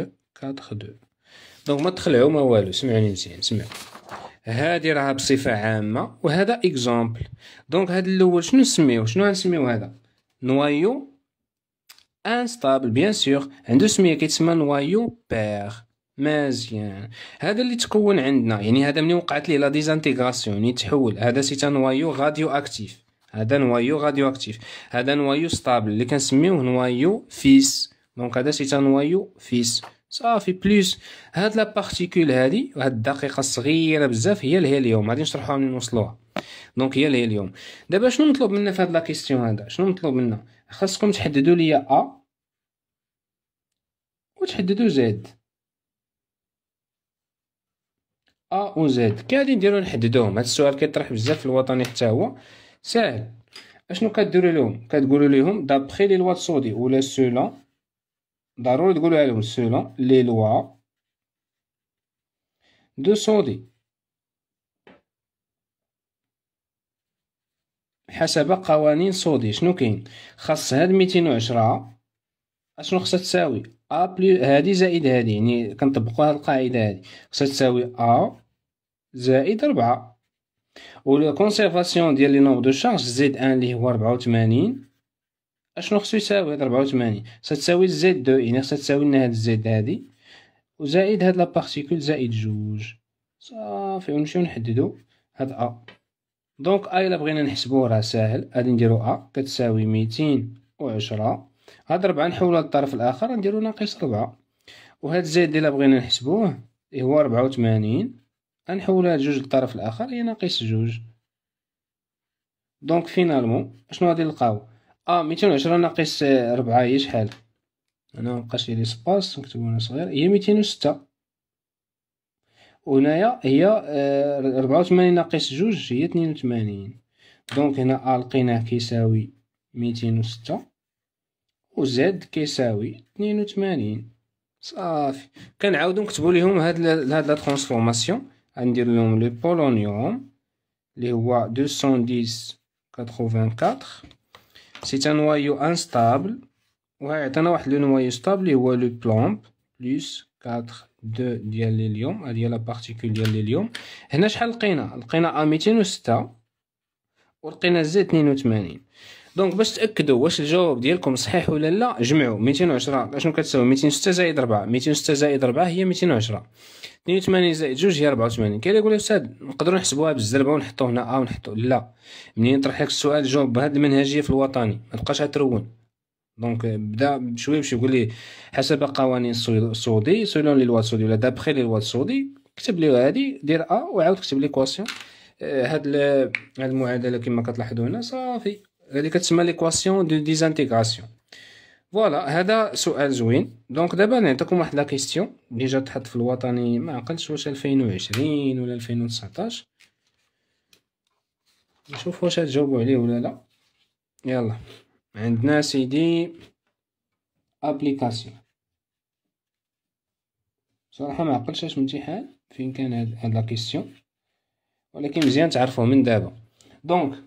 4 2 دونك ما تخلعوا ما والو سمعوني مزيان سمع هذه راها بصفه عامه وهذا اكزومبل دونك هذا الاول شنو نسميوه شنو غنسميو هذا نوايو انستابل بيان سور عنده سميه كيتسمى نوايو بير مزيان هذا اللي تكون عندنا يعني هذا ملي وقعت ليه لا ديزانتيغراسيون يتحول يعني هذا سيتا نوايو غاديو اكتيف هذا نوايو غاديو اكتيف هذا نوايو ستابل اللي كنسميوه نوايو فيس دونك هذا سيتا نوايو فيس صافي بليس هاد لا بارتيكول هادي وهاد الدقيقه الصغيره بزاف هي الهيليوم غادي نشرحوها من نوصلوها دونك هي الهيليوم دابا شنو مطلوب منا في هاد لا كيسيون هذا شنو مطلوب منا خاصكم تحددوا ليا ا وتحددوا زد ا و زد كي غادي نديرو نحددوهم هاد السؤال كيطرح بزاف في الوطني حتى هو ساهل اشنو كديروا لهم كتقولوا لهم دابخي لي لوا سودي ولا سولون ضروري تقولوها لهم سولون لي لوا دو سودي حسب قوانين سودي شنو كاين خاص هاد ميتين عشرة اشنو خاصها تساوي ا بلو هادي زائد هادي يعني كنطبقو هاد القاعده هادي خاصها تساوي ا زائد ربعة و لو كونسيرفاسيون ديال لي نومبر دو شارج زيد ان لي هو ربعة ثمانين اشنو خصو يساوي هاد ربعة وثمانين ستساوي زد دو يعني خصها تساوي لنا هاد الزد هادي وزائد هاد لابارتيكول زائد جوج صافي ونمشيو نحددو هاد ا دونك ا الا بغينا نحسبوه راه ساهل غادي نديرو ا كتساوي ميتين وعشرة هاد ربعة نحولها للطرف الاخر نديرو ناقص ربعة وهاد زد الا بغينا نحسبوه إيه هو ربعة وثمانين غنحولها جوج للطرف الاخر هي ناقص جوج دونك فينالمون اشنو غادي نلقاو اه ميتين وعشرة ناقص ربعة هي شحال انا مبقاش لي سباس نكتب هنا صغير هي ميتين وستة وهنايا هي آه، ربعة وثمانين ناقص جوج هي اثنين وثمانين دونك هنا ا لقيناه كيساوي ميتين وستة وزاد كيساوي اثنين وثمانين صافي كنعاودو نكتبو ليهم هاد هاد لا ترانسفورماسيون غندير لهم لو بولونيوم لي هو كاتخوفان كاتخ سي ان نوايو انستابل وعطينا واحد لو نوايو ستابل لي هو لو بلومب بلوس 4 دو ديال ليليوم هادي لا بارتيكول ديال ليليوم هنا شحال لقينا لقينا ا 206 ولقينا زد 82 دونك باش تاكدوا واش الجواب ديالكم صحيح ولا لا جمعوا 210 شنو كتساوي 206 زائد 4 206 زائد 4 هي 210 82 زائد 2 هي 84 كاين اللي يقول استاذ نقدروا نحسبوها بالزربه ونحطوا هنا ا آه، ونحطوا لا منين يطرح لك السؤال جاوب بهذه المنهجيه في الوطني ما تبقاش ترون دونك euh, بدا بشويه بشويه يقول لي حسب قوانين السعودي سولون لي لوا السعودي ولا دابخي لي لوا السعودي كتب لي هادي دير ا وعاود كتب لي كواسيون آه، هاد المعادله كما كتلاحظوا هنا صافي اللي كتسمى ليكواسيون دو ديزانتيغراسيون فوالا هذا سؤال زوين دونك دابا نعطيكم واحد لا اللي ديجا تحط في الوطني ما عقلتش واش 2020 ولا 2019 نشوف واش غتجاوبوا عليه ولا لا يلا عندنا سيدي ابليكاسيون صراحه ما عقلتش اش امتحان فين كان هاد لا كيسيون ولكن مزيان تعرفوه من دابا دونك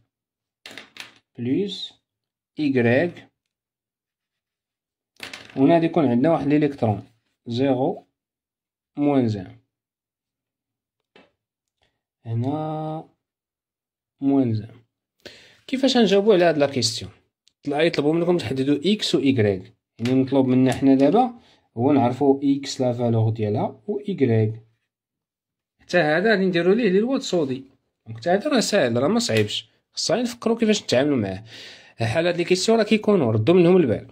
بلس إيكغيك هنا غادي يكون عندنا واحد الإلكترون زيرو موان زان هنا موان زان كيفاش غنجاوبو على هاد لاكيستيون كيستيون طلع منكم تحددو اكس و ايكغيك يعني مطلوب منا حنا دابا هو نعرفو اكس لا فالوغ ديالها و ايكغيك حتى هذا غادي نديرو ليه للواد صودي دونك حتى هذا راه ساهل راه مصعيبش خصنا نفكروا كيفاش نتعاملوا معاه بحال هاد كيسيو راه كيكونوا ردوا منهم البال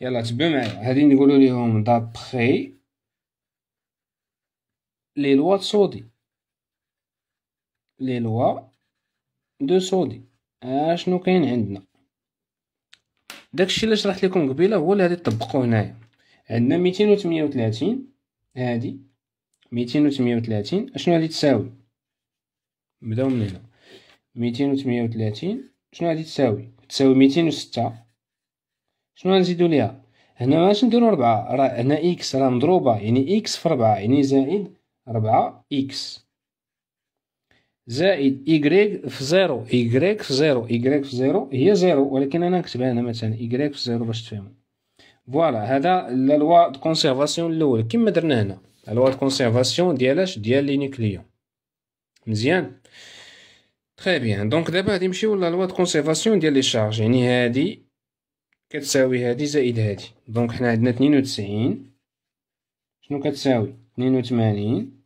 يلا تبعوا معايا غادي نقولوا لهم دابخي لي لوا سودي لي لوا دو سودي اشنو كاين عندنا داكشي اللي شرحت لكم قبيله هو اللي غادي تطبقوه هنايا عندنا 238 هادي 238 اشنو غادي تساوي نبداو من هنا ميتين و تمية و تلاتين شنو غادي تساوي تساوي ميتين و ستة شنو غنزيدو ليها هنا ماش نديرو ربعة راه هنا إكس راه مضروبة يعني إكس في ربعة يعني زائد ربعة إكس زائد إيكغيك في زيرو إيكغيك في زيرو إيكغيك في زيرو هي زيرو ولكن أنا نكتبها هنا مثلا إيكغيك في زيرو باش تفهمو فوالا هذا لا لوا دو كونسيرفاسيون الأول كيما درنا هنا لوا دو كونسيرفاسيون ديال اش ديال لي نيكليون مزيان تخي بيان دونك دابا غادي نمشيو لوا دو كونسيرفاسيون ديال لي شارج يعني هادي كتساوي هادي زائد هادي دونك حنا عندنا 92 شنو كتساوي 82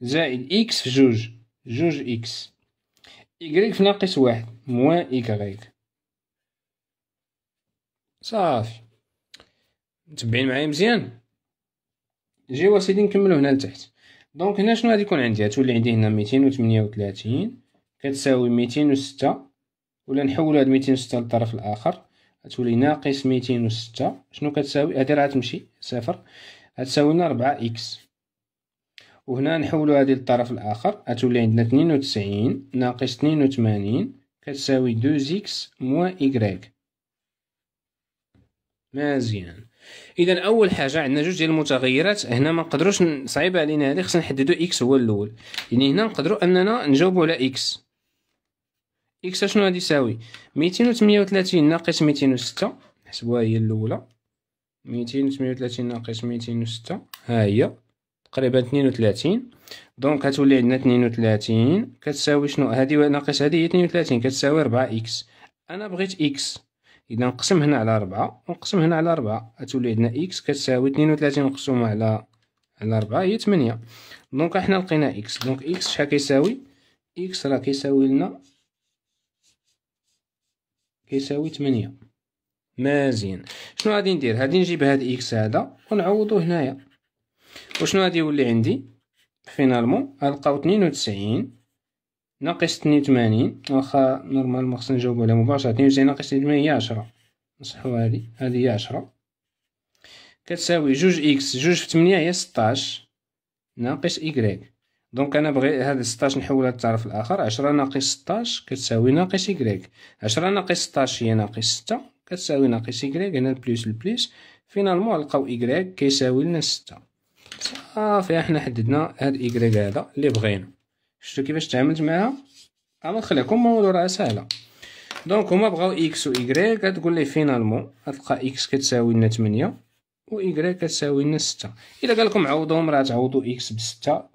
زائد اكس في جوج جوج اكس إيكغيك في ناقص واحد موان إيكغيك صافي متبعين معايا مزيان جيو سيدي نكملو هنا لتحت دونك هنا شنو غادي يكون عندي غتولي عندي هنا ميتين وثمانية وتلاتين كتساوي ميتين وستة ولا نحولو هاد ميتين وستة للطرف الآخر غتولي ناقص ميتين وستة شنو كتساوي هادي راه غتمشي صفر غتساوي لنا ربعة إكس وهنا نحولو هادي للطرف الآخر غتولي عندنا تنين تسعين ناقص تنين وتمانين كتساوي دوز إكس موان إكغيك مزيان اذا اول حاجه عندنا جوج ديال المتغيرات هنا ما نقدروش صعيبه علينا هذه خصنا نحددو اكس هو الاول يعني هنا نقدروا اننا نجاوبوا على اكس إكس شنو غادي يساوي ميتين و و وتلاتين ناقص ميتين و ستة نحسبوها هي اللولة ميتين و و وتلاتين ناقص ميتين وستة ها هي تقريبا و وتلاتين دونك هتولي عندنا و وتلاتين كتساوي شنو هادي ناقص هادي هي و وتلاتين كتساوي ربعة إكس أنا بغيت إكس إذا نقسم هنا على ربعة و نقسم هنا على ربعة هتولي عندنا إكس كتساوي و وتلاتين مقسومة على على ربعة هي تمنية دونك حنا لقينا إكس دونك إكس شحال كيساوي إكس راه كيساوي لنا يساوي 8 مازيان شنو غادي ندير غادي نجيب هاد اكس هذا ونعوضو هنايا وشنو غادي يولي عندي فينالمون غنلقاو 92 ناقص 82 واخا نورمال ما خصنا نجاوبو عليها مباشره 92 ناقص 82 هي 10 نصحو هادي هادي هي 10 كتساوي جوج اكس جوج في 8 هي 16 ناقص إيكغيك دونك انا بغي هاد 16 نحولها للطرف الاخر 10 ناقص 16 كتساوي ناقص y 10 ناقص 16 هي ناقص 6 كتساوي ناقص y هنا البلس البلس فينالمون نلقاو y كيساوي لنا 6 صافي حنا حددنا هاد y هذا اللي بغينا شفتوا كيفاش تعاملت معها اما نخليكم موضوع راه سهله دونك هما بغاو اكس و y غتقول لي فينالمون غتلقى اكس كتساوي لنا 8 و y كتساوي لنا 6 الا قال لكم عوضوهم راه تعوضوا اكس ب 6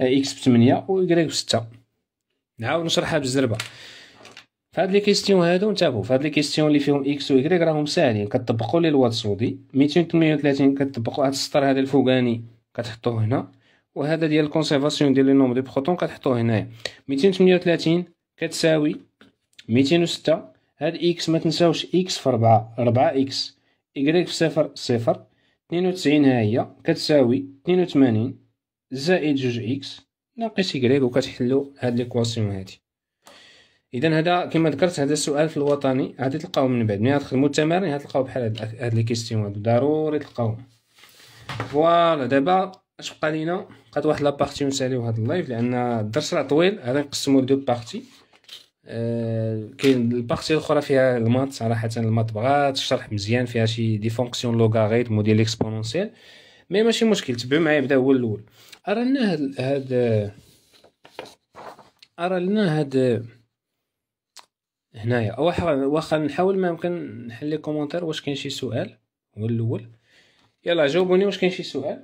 اكس ب 8 و واي ب 6 نعاود نشرحها بالزربه فهاد لي كيستيون هادو انتبهوا فهاد لي كيستيون اللي فيهم اكس واي راهم ساهلين كطبقوا لي الواد سودي 238 كطبقوا هاد السطر هذا الفوقاني كتحطوه هنا وهذا ديال الكونسيرفاسيون ديال لي نومبر دي بروتون كتحطوه هنايا 238 كتساوي 206 هاد اكس ما تنساوش اكس في 4 4 اكس واي في 0 0 92 ها هي كتساوي 82 زائد جوج اكس ناقص يكريك وكتحلو هاد ليكواسيون هادي اذا هذا كما ذكرت هذا السؤال في الوطني غادي تلقاو من بعد ملي غتخدموا التمارين غتلقاو بحال هاد, لي كيستيون هادو ضروري تلقاوهم فوالا دابا اش بقى لينا بقات واحد لابارتي ونساليو هاد اللايف لان الدرس راه طويل غادي نقسمو لدو بارتي آه، كاين البارتي الاخرى فيها المات صراحه المات بغات الشرح مزيان فيها شي دي فونكسيون لوغاريتم وديال ليكسبونونسيال مي ماشي مشكل تبعوا معايا بدا هو الاول ارى لنا هاد هاد ارى لنا هاد هنايا واخا نحاول ما يمكن نحل لي كومونتير واش كاين شي سؤال هو الاول يلا جاوبوني واش كاين شي سؤال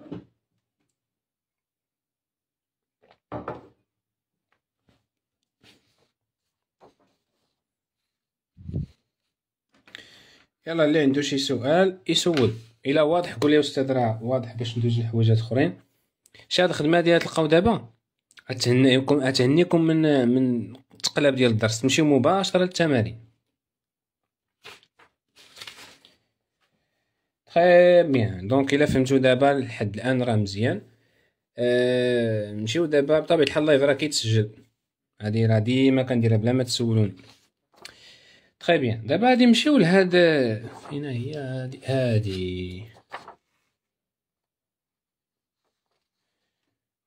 يلا اللي عنده شي سؤال يسول الا واضح قول لي استاذ راه واضح باش ندوز لحوايجات اخرين شي هاد الخدمه ديال تلقاو دابا اتهنيكم اتهنيكم من من التقلب ديال الدرس تمشي مباشره للتمارين تري بيان دونك الا فهمتو دابا لحد الان راه مزيان أه، نمشيو دابا بطبيعه الحال اللايف راه كيتسجل هادي راه ديما كنديرها بلا ما تسولوني تخي بيان دابا غادي نمشيو لهاد فين هي هادي هادي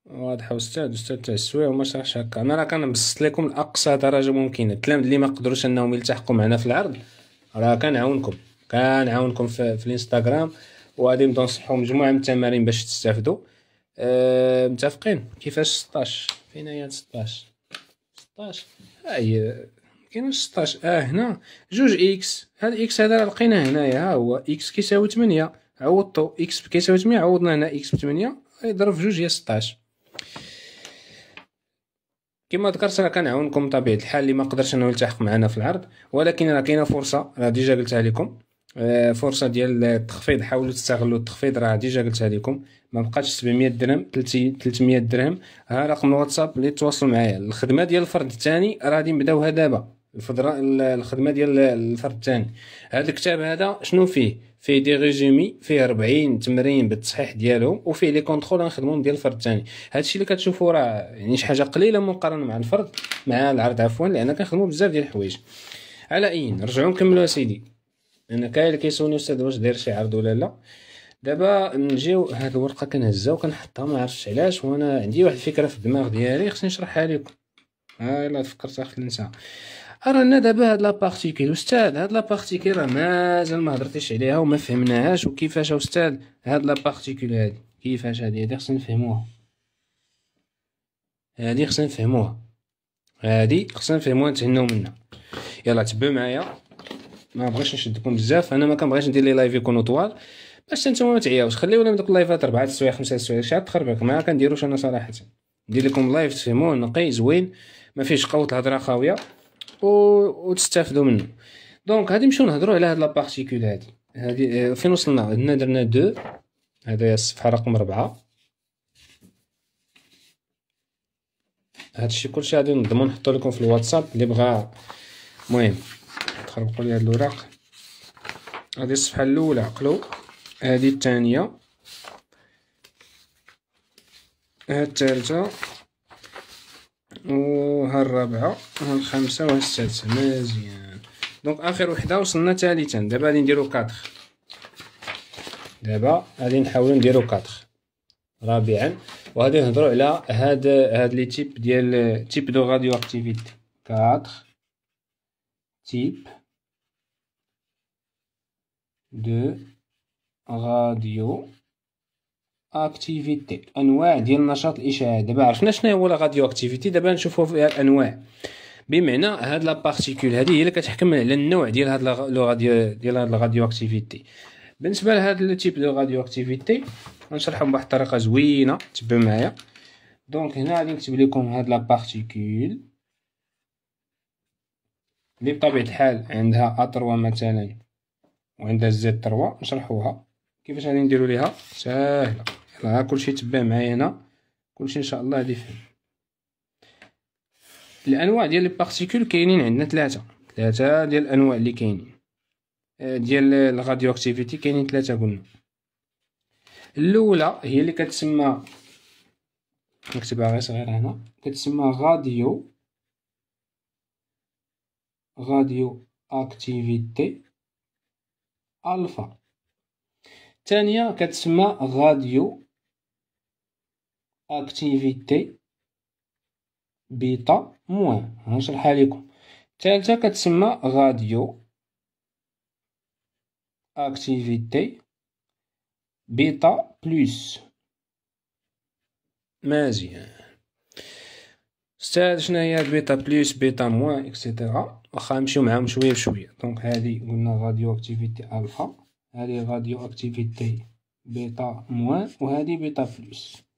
واضحه استاذ استاذ تاع السويع وما شرحش هكا انا راه كنبسط لكم لاقصى درجه ممكنه التلامد اللي ما قدروش انهم يلتحقوا معنا في العرض راه كنعاونكم كنعاونكم في, في الانستغرام وغادي نبداو مجموعه من التمارين باش تستافدوا أه متفقين كيفاش 16 فين هي 16 16 ها هي كاين 16 اه هنا جوج اكس هاد اكس هذا لقيناه هنايا ها هو اكس كيساوي 8 عوضتو اكس كيساوي 8 عوضنا هنا اكس ب 8 يضرب في جوج هي 16 كما ذكرت راه كنعاونكم بطبيعه الحال اللي ما قدرش انه يلتحق معنا في العرض ولكن راه كاينه فرصه راه ديجا قلتها لكم آه، فرصه ديال التخفيض حاولوا تستغلوا التخفيض راه ديجا قلتها لكم ما بقاش 700 درهم 300 درهم ها رقم الواتساب اللي تواصلوا معايا الخدمه ديال الفرد الثاني راه غادي نبداوها دابا الفدرا الخدمه ديال الفرد الثاني هذا الكتاب هذا شنو فيه فيه دي ريزومي فيه 40 تمرين بالتصحيح ديالهم وفيه لي كونترول نخدمهم ديال الفرد الثاني هادشي اللي كتشوفوا راه يعني شي حاجه قليله مقارنه مع الفرد مع العرض عفوا لان كنخدموا بزاف ديال الحوايج على اين نرجعوا نكملوا اسيدي انا كاين اللي كيسولني استاذ واش داير شي عرض ولا لا دابا نجيو هاد الورقه كنهزها وكنحطها ما عرفتش علاش وانا عندي واحد الفكره في الدماغ ديالي خصني نشرحها لكم ها آه يلا فكرتها خليني رانا دابا هاد لابارتيكيل استاذ هاد لابارتيكيل راه مازال ما هضرتيش عليها وما فهمناهاش وكيفاش استاذ هاد لابارتيكيل هادي كيفاش هادي هادي خصنا نفهموها هادي خصنا نفهموها هادي خصنا نفهموها نتهناو منها يلا تبعوا معايا ما بغيتش نشدكم بزاف انا ما كنبغيش ندير لي لايف يكونوا طوال باش نتوما ما تعياوش خليونا من دوك اللايفات 4 السوايع 5 السوايع شحال تخربق ما كنديروش انا صراحه ندير لكم لايف تفهموه نقي زوين ما فيش قوت الهضره خاويه وتستافدوا منه دونك غادي نمشيو نهضروا على هاد لابارتيكول هادي هادي آه، فين وصلنا هنا درنا دو هذا هي الصفحه رقم ربعة هادشي كلشي غادي نضمو نحطو لكم في الواتساب اللي بغا المهم تخربقوا لي هاد الوراق هادي الصفحه الاولى عقلو هادي الثانيه هاد الثالثه الخامسة وها السادسة مزيان دونك اخر وحدة وصلنا ثالثا دابا غادي نديرو كاتر دابا غادي نحاولو نديرو كاتر رابعا وغادي نهضرو على هاد هاد لي تيب ديال تيب دو راديو اكتيفيتي كاتر تيب دو راديو اكتيفيتي انواع ديال النشاط الاشعاعي دابا عرفنا شنو هو لا راديو اكتيفيتي دابا نشوفوا فيها الانواع بمعنى هاد لا بارتيكول هادي هي اللي كتحكم على النوع ديال هاد لو راديو ديال هاد الراديو اكتيفيتي بالنسبه لهاد لو تيب دو راديو اكتيفيتي غنشرحهم بواحد الطريقه زوينه تبعوا معايا دونك هنا غادي نكتب لكم هاد لا بارتيكول اللي بطبيعه الحال عندها اطروا مثلا وعندها زد 3 نشرحوها كيفاش غادي نديرو ليها ساهله راه كلشي تبع معايا هنا كلشي ان شاء الله غادي يفهم الانواع ديال لي بارتيكول كاينين عندنا ثلاثه ثلاثه ديال الانواع اللي كاينين آه، ديال الراديو اكتيفيتي كاينين ثلاثه قلنا الاولى هي اللي كتسمى نكتبها غير صغيره هنا كتسمى راديو راديو اكتيفيتي الفا الثانيه كتسمى راديو اكتيفيتي بيتا موان غنشرحها لكم الثالثه كتسمى راديو اكتيفيتي بيتا بلس مزيان استاذ شنو هي بيتا بلس بيتا موان اكسيتيرا واخا نمشيو معاهم شويه بشويه دونك هذه قلنا راديو اكتيفيتي الفا هذه راديو اكتيفيتي بيتا موان وهذه بيتا بلس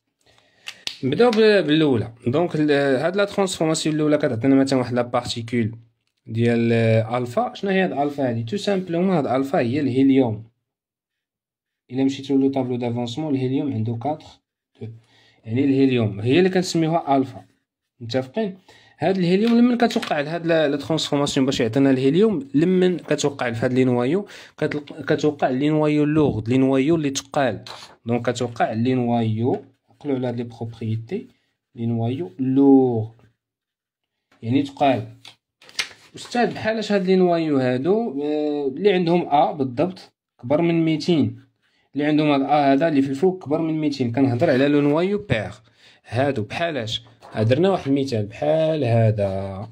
نبداو بالاولى دونك هاد لا ترانسفورماسيون الاولى كتعطينا مثلا واحد لا بارتيكول ديال الفا شنو هي هاد الفا هادي تو سامبلومون هاد الفا هي الهيليوم الا مشيتو لو طابلو دافونسمون الهيليوم عنده 4 2 يعني الهيليوم هي اللي كنسميوها الفا متفقين هاد الهيليوم لمن كتوقع لهاد لا ترانسفورماسيون باش يعطينا الهيليوم لمن كتوقع فهاد لي نوايو كتوقع لي نوايو لوغد لي نوايو اللي تقال دونك كتوقع لي نوايو نقلوا هاد لي بروبريتي لي نوايو لور يعني تقال استاذ بحالاش هاد لي نوايو هادو اللي آه، عندهم ا بالضبط كبر من 200 اللي عندهم هاد ا هذا اللي في الفوق كبر من 200 كنهضر على لو نوايو بير هادو بحالاش درنا واحد المثال بحال هذا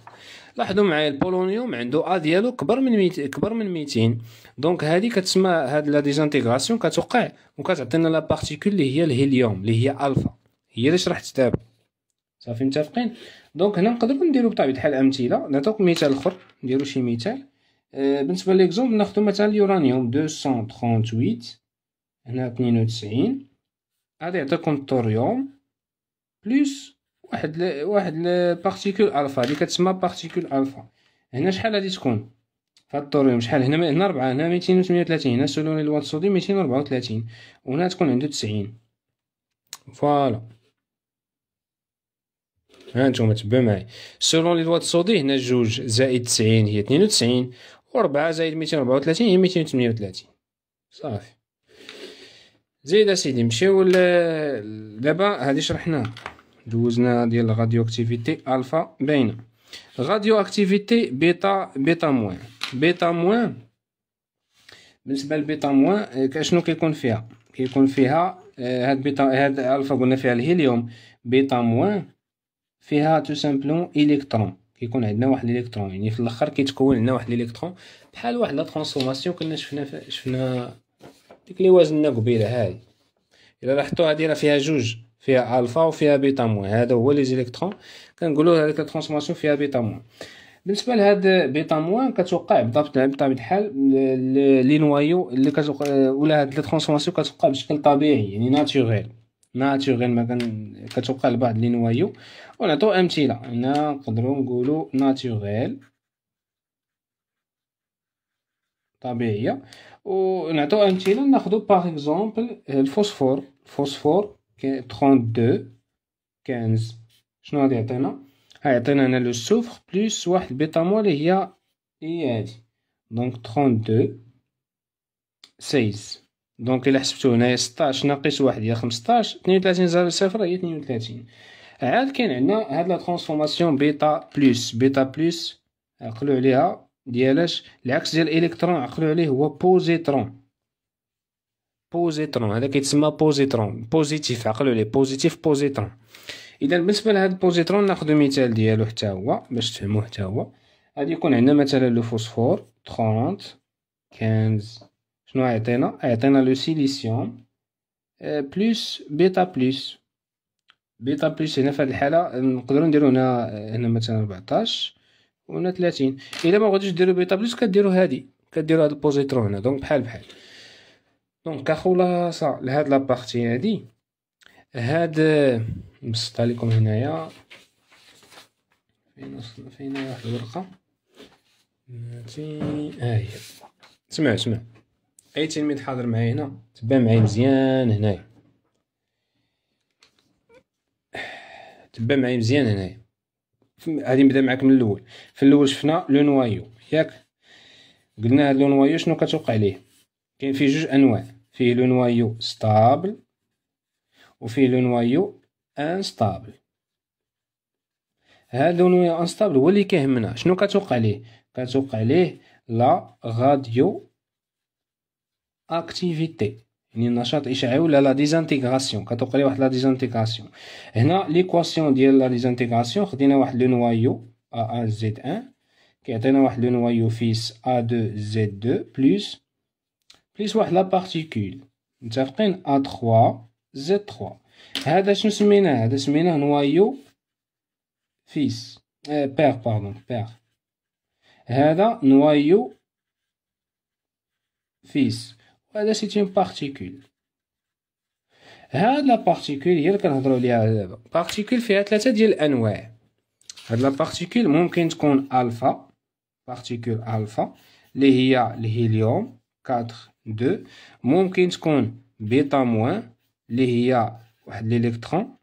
لاحظوا معايا البولونيوم عنده ا ديالو كبر من ميت... كبر من 200 دونك هذه كتسمى هاد لا ديزانتيغراسيون كتوقع وكتعطينا لا بارتيكول اللي هي الهيليوم اللي هي الفا هي اللي شرحت دابا صافي متفقين دونك هنا نقدروا نديروا بطبيعه الحال امثله نعطيك مثال اخر نديروا شي مثال آه، بالنسبه ليكزومبل ناخذوا مثلا اليورانيوم 238 هنا 92 غادي يعطيكم الثوريوم بلس واحد ل... واحد البارتيكول الفا اللي كتسمى بارتيكول الفا هنا شحال غادي تكون فهاد الطوريوم شحال هنا هنا 4 هنا 238 هنا سولوني الواد الصوديوم 234 وهنا تكون عنده 90 فوالا ها نتوما تبعو معايا سولون لي الواد الصودي هنا جوج زائد 90 هي 92 و4 زائد 234 هي 238 صافي زيد اسيدي نمشيو دابا هادي شرحناها دوزنا ديال الراديو اكتيفيتي الفا باينه الراديو اكتيفيتي بيتا بيتا موان بيتا موان بالنسبه لبيتا موان آه، شنو كيكون فيها كيكون فيها آه، هاد بيتا هاد الفا قلنا فيها الهيليوم بيتا موان فيها تو سامبلون الكترون كيكون عندنا واحد الالكترون يعني في الاخر كيتكون عندنا واحد الالكترون بحال واحد لا ترانسفورماسيون كنا شفنا شفنا ديك لي وازننا قبيله هاي الا لاحظتوا هذه راه فيها جوج فيها الفا وفيها بيتا موان هذا هو لي زيليكترون كنقولوا هذيك الترانسفورماسيون فيها بيتا موان بالنسبه لهاد بيتا موان كتوقع بالضبط بطبيعه الحال لي نوايو اللي كتوقع ولا هاد لي ترانسفورماسيون كتوقع بشكل طبيعي يعني ناتوريل ناتوريل ما كان كتوقع لبعض لي نوايو ونعطيو امثله هنا نقدروا نقولوا ناتوريل طبيعيه ونعطيو امثله ناخذ باغ اكزومبل الفوسفور الفوسفور 32 15, je suis allé à la teneur, et à la teneur le soufre plus 1 béthamol, il y a 1. Donc 32 6. Donc la solution est stage, la paix est il y a 1 stage, il y a 1 300, il y a cette transformation bétha plus, bétha plus, à la clé, la axe de l'électron, à la clé, c'est posé. بوزيترون هذا كيتسمى بوزيترون بوزيتيف عقلوا ليه بوزيتيف بوزيترون اذا بالنسبه لهذا البوزيترون ناخذ مثال ديالو حتى هو باش تفهموه حتى هو غادي يكون عندنا مثلا لو فوسفور 30 15 شنو عطينا عطينا لو سيليسيوم آه، بلس بيتا بلس بيتا بلس هنا في هذه الحاله نقدروا نديروا هنا آه، هنا مثلا 14 وهنا 30 الا ما بغيتوش ديروا بيتا بلس كديروا هذه كديروا هذا البوزيترون هنا دونك بحال بحال دونك كخلاصه لهاد لابارتي هادي هاد نبسطها لكم هنايا فين فين واحد الورقه هادي ها هي سمع سمعوا اي تلميذ حاضر معايا هنا تبع معايا مزيان هنايا تبع معايا مزيان هنايا غادي نبدا معاك من الاول في الاول شفنا لو نوايو ياك قلنا هاد لو نوايو شنو كتوقع ليه كاين فيه جوج انواع فيه لو نوايو ستابل وفيه لو نوايو انستابل هاد لو نوايو انستابل هو اللي كيهمنا شنو كتوقع ليه كتوقع ليه لا غاديو اكتيفيتي يعني النشاط الاشعاعي ولا لا ديزانتيغراسيون كتوقع ليه واحد لا ديزانتيغراسيون هنا ليكواسيون ديال لا ديزانتيغراسيون خدينا واحد لو نوايو ا ا زد 1 كيعطينا واحد لو نوايو فيس ا 2 زد 2 بلس بليس واحد لا بارتيكول متفقين ا 3 زد 3 هذا شنو سميناه هذا سميناه نوايو فيس اه بير باردون بير هذا نوايو فيس وهذا سيتي بارتيكول هاد لا بارتيكول هي اللي كنهضروا عليها دابا بارتيكول فيها ثلاثه ديال الانواع هاد لا بارتيكول ممكن تكون الفا بارتيكول الفا اللي هي الهيليوم 4 دو ممكن تكون بيتا موان اللي هي واحد الالكترون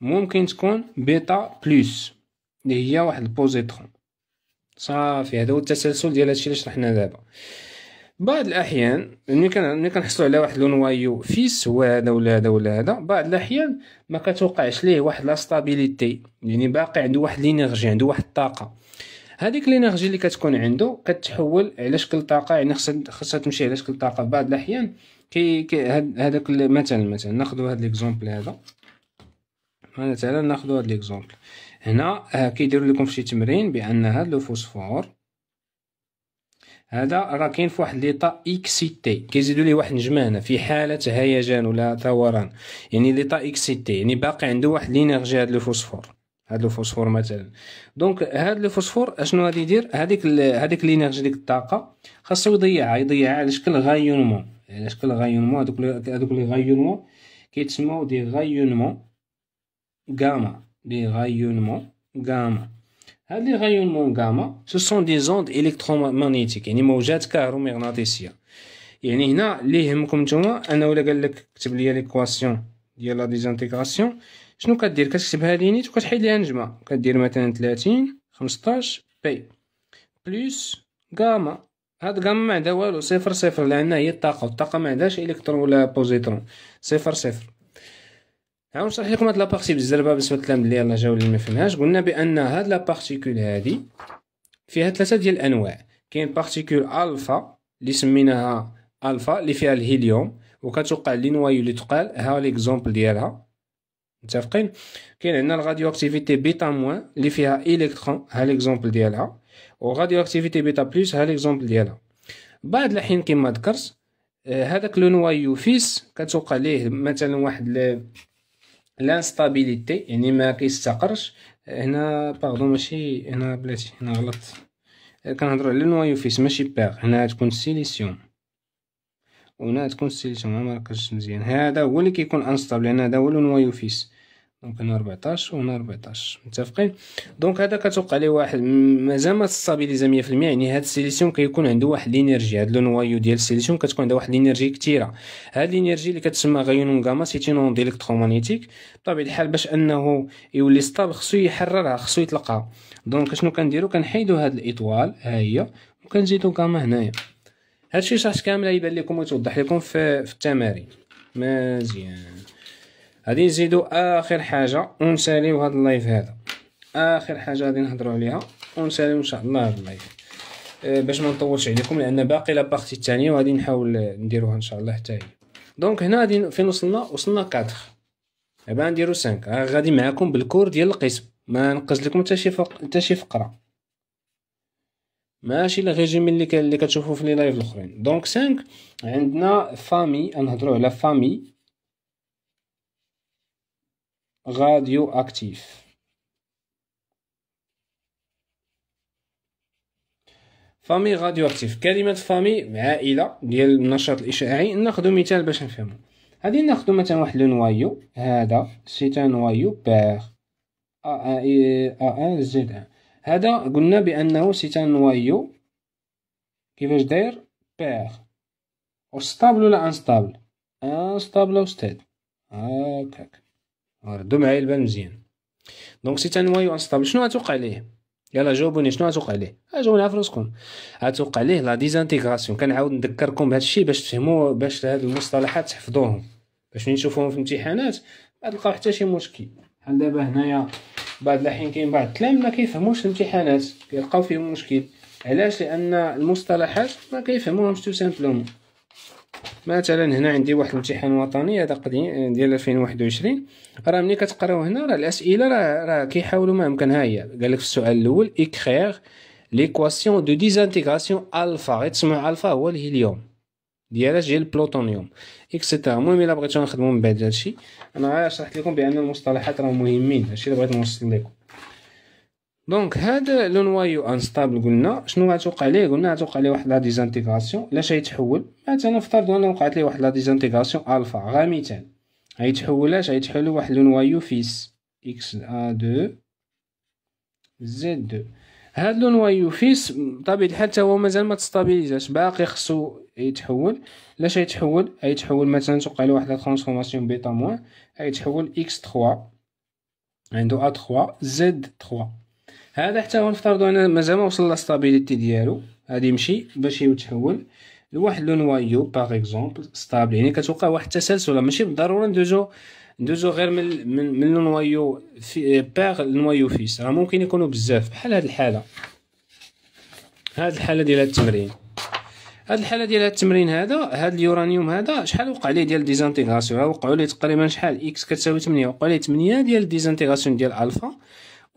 ممكن تكون بيتا بلس اللي هي واحد البوزيترون صافي هذا هو التسلسل ديال هادشي اللي شرحنا دابا بعض الاحيان ملي كنحصلوا على واحد لو نوايو فيس هو هذا ولا هذا ولا هذا بعض الاحيان ما كتوقعش ليه واحد لا ستابيليتي يعني باقي عنده واحد لينيرجي عنده واحد الطاقه هذيك الانرجي اللي كتكون عنده كتحول على شكل طاقه يعني خصها تمشي على شكل طاقه في بعض الاحيان كي, هذاك مثلا مثلا ناخذ هذا ليكزومبل هذا مثلا ناخذ هذا ليكزومبل هنا آه، كيديروا لكم في شي تمرين بان هذا لو فوسفور هذا راه كاين في واحد ليطا اكسيتي كيزيدوا ليه واحد النجمه هنا في حاله هيجان ولا ثوران يعني ليطا اكسيتي يعني باقي عنده واحد لينيرجي هذا الفوسفور هاد الفوسفور مثلا دونك هاد الفوسفور اشنو غادي يدير هذيك هذيك الانرجي ديك الطاقه خاصو يضيعها يضيعها على شكل غايونمون على شكل غايونمون هذوك هذوك لي غايونمون كيتسموا دي غايونمون غاما دي غايونمون غاما هاد لي غايونمون غاما سو سون دي زوند الكترومغنيتيك يعني موجات كهرومغناطيسيه يعني هنا اللي يهمكم نتوما انا ولا قال لك كتب لي ليكواسيون ديال لا ديزانتيغراسيون شنو كدير كتكتبها لينيت وكتحيد ليها نجمه كدير مثلا 30 15 بي بلس غاما هاد غاما ما عندها والو صفر صفر لان هي الطاقه الطاقه ما عندهاش الكترون ولا بوزيترون صفر صفر ها نشرح لكم هاد لابارتي بالزربه بالنسبه للتلاميذ اللي يلاه جاو اللي ما فهمهاش قلنا بان هاد لابارتيكول هادي فيها ثلاثه ديال الانواع كاين بارتيكول الفا اللي سميناها الفا اللي فيها الهيليوم وكتوقع لي نوايو اللي تقال ها ليكزومبل ديالها متفقين كاين عندنا الراديو اكتيفيتي بيتا موان اللي فيها الكترون ها ليكزومبل ديالها وغاديو اكتيفيتي بيتا بلس ها ليكزومبل ديالها بعد الحين كما ذكرت آه، هذاك لو نوايو فيس كتوقع ليه مثلا واحد لانستابيليتي يعني ما كيستقرش هنا باردو ماشي هنا بلاتي هنا غلط آه، كنهضروا على لو نوايو فيس ماشي بير هنا تكون سيليسيوم وهنا تكون السيليكسيون ما مركزش مزيان هذا هو اللي كيكون انستابل لان هذا هو لون فيس دونك هنا 14 وهنا 14 متفقين دونك هذا كتوقع ليه واحد مازال ما ستابيليزي 100% يعني هاد السيليسيون كيكون عنده واحد لينيرجي هاد لو نوايو ديال السيليسيون كتكون عندها واحد لينيرجي كثيره هاد لينيرجي اللي كتسمى غيون غاما سيتينون ديليكترومانيتيك بطبيعه الحال باش انه يولي ستابل خصو يحررها خصو يطلقها دونك شنو كنديرو كنحيدو هاد الاطوال ها هي وكنزيدو غاما هنايا هادشي شرحت كامل يبان لكم ويتوضح لكم في, في التمارين مزيان غادي نزيدو اخر حاجه ونساليو هاد اللايف هذا اخر حاجه غادي نهضروا عليها ونساليو ان شاء الله هاد اللايف أه باش ما نطولش عليكم لان باقي لا بارتي الثانيه وغادي نحاول نديروها ان شاء الله حتى هي دونك هنا غادي فين وصلنا وصلنا 4 دابا نديرو 5 آه، غادي معاكم بالكور ديال القسم ما نقز لكم حتى شي حتى شي فقره ماشي ريجيم اللي ك... اللي كتشوفوا في لي لايف الاخرين دونك 5 عندنا فامي نهضروا على فامي راديو اكتيف فامي راديو اكتيف كلمه فامي عائله ديال النشاط الاشعاعي ناخذ مثال باش نفهمو غادي ناخذ مثلا واحد لونوايو هذا سي ان نوايو بير ا ا زد ان هذا قلنا بأنه سيتا نوايو كيفاش داير بير ستابل ولا انستابل انستابل أو ستيد هاكاك ردو معايا البال مزيان دونك سيتا نوايو انستابل شنو غتوقع ليه يلا جاوبوني شنو غتوقع ليه جاوبوني على راسكم غتوقع ليه لا ديزانتيغراسيون كنعاود نذكركم بهذا الشيء باش تفهموا باش هاد المصطلحات تحفظوهم باش ملي نشوفوهم في الامتحانات غتلقاو حتى شي مشكل بحال دابا هنايا بعض الحين كاين بعض التلاميذ ما كيفهموش الامتحانات كيلقاو فيهم مشكل علاش لان المصطلحات ما كيفهموهمش تو سامبلومون مثلا هنا عندي واحد الامتحان وطني هذا قديم ديال 2021 راه ملي كتقراو هنا راه الاسئله راه راه كيحاولوا ما امكن ها هي قال لك في السؤال الاول اكرير ليكواسيون دو ديزانتيغراسيون الفا تسمع الفا هو الهيليوم ديالاش ديال البلوتونيوم اكسيتيرا المهم الا بغيتو نخدمو من بعد هادشي انا شرحت لكم بان المصطلحات راه مهمين هادشي اللي بغيت نوصل لكم دونك هذا لو نوايو انستابل قلنا شنو غتوقع ليه قلنا غتوقع ليه واحد لا ديزانتيغاسيون لاش غيتحول مثلا نفترضوا ان وقعت ليه واحد لا ديزانتيغاسيون الفا غا مثال غيتحول اش غيتحول لواحد لو نوايو فيس اكس ا دو زد دو هاد لو نوايو فيس بطبيعه الحال حتى هو مازال ما تستابيليزاش باقي خصو يتحول لاش اي يتحول مثلا توقع له واحد الترانسفورماسيون بيتا موان يتحول اكس 3 عنده ا 3 زد 3 هذا حتى هو نفترضوا انا مازال ما وصل لاستابيليتي ديالو غادي يمشي باش يتحول لواحد لو نوايو باغ اكزومبل ستابل يعني كتوقع واحد التسلسل ماشي بالضروره ندوزو ندوزو غير من من, من نوايو في باغ نوايو فيس راه ممكن يكونوا بزاف بحال هاد الحاله هاد الحاله ديال التمرين هاد الحاله ديال هاد التمرين هذا هاد اليورانيوم هذا شحال وقع ليه ديال ديزانتيغاسيون وقعوا ليه تقريبا شحال اكس كتساوي 8 وقع ليه 8 ديال ديزانتيغاسيون ديال الفا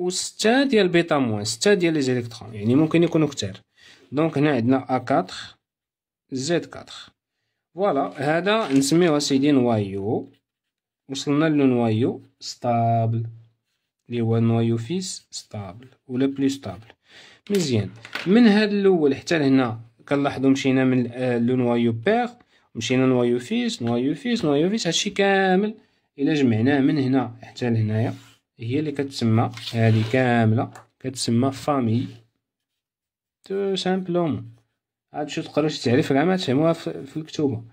و6 ديال بيتا موان 6 ديال لي زيليكترون يعني ممكن يكونوا كثار دونك هنا عندنا ا 4 زد 4 فوالا هذا نسميوه سيدي نوايو وصلنا لنوايو ستابل لي هو نوايو فيس ستابل ولا بلو ستابل مزيان من هاد الاول حتى لهنا كنلاحظوا مشينا من آه، لو نوايو بير مشينا نوايو فيس نوايو فيس نوايو فيس هادشي كامل الا جمعناه من هنا حتى لهنايا هي اللي كتسمى هذه كامله كتسمى فامي تو سامبلومون عاد شو شي تعرف راه ما تفهموها في الكتوبه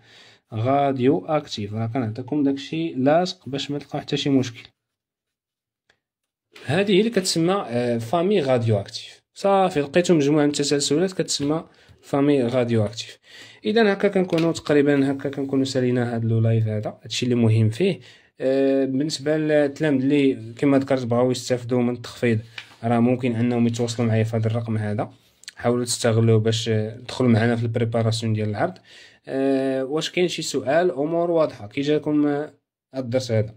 غاديو اكتيف راه كنعطيكم داكشي لاصق باش ما تلقاو حتى شي مشكل هذه هي اللي كتسمى فامي راديو اكتيف صافي لقيتو مجموعه من التسلسلات كتسمى فامي راديو اكتيف اذا هكا كنكونوا تقريبا هكا كنكونوا سالينا هذا لو لايف هذا هادشي اللي مهم فيه آه، بالنسبه للتلامذ اللي كما ذكرت بغاو يستافدوا من التخفيض راه ممكن انهم يتواصلوا معايا في هذا الرقم هذا حاولوا تستغلوا باش تدخلوا معنا في البريباراسيون ديال العرض أه واش كاين شي سؤال امور واضحه كي جاكم الدرس هذا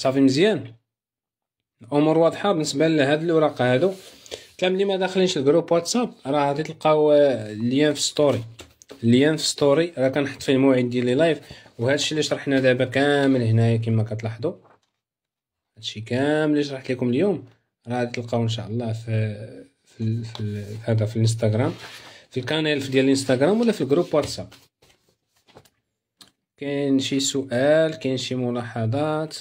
صافي مزيان الامور واضحه بالنسبه لهاد الاوراق هادو اللي ما داخلينش الجروب واتساب راه غادي تلقاو اللين آه، في ستوري اللين في ستوري راه كنحط فيه الموعد ديال لي لايف وهذا الشيء اللي شرحنا دابا كامل هنايا كما كتلاحظوا هادشي كامل اللي شرحت لكم اليوم راه غادي تلقاو ان شاء الله في في, في هذا في الانستغرام في الكانيل ديال الانستغرام ولا في الجروب واتساب كاين شي سؤال كاين شي ملاحظات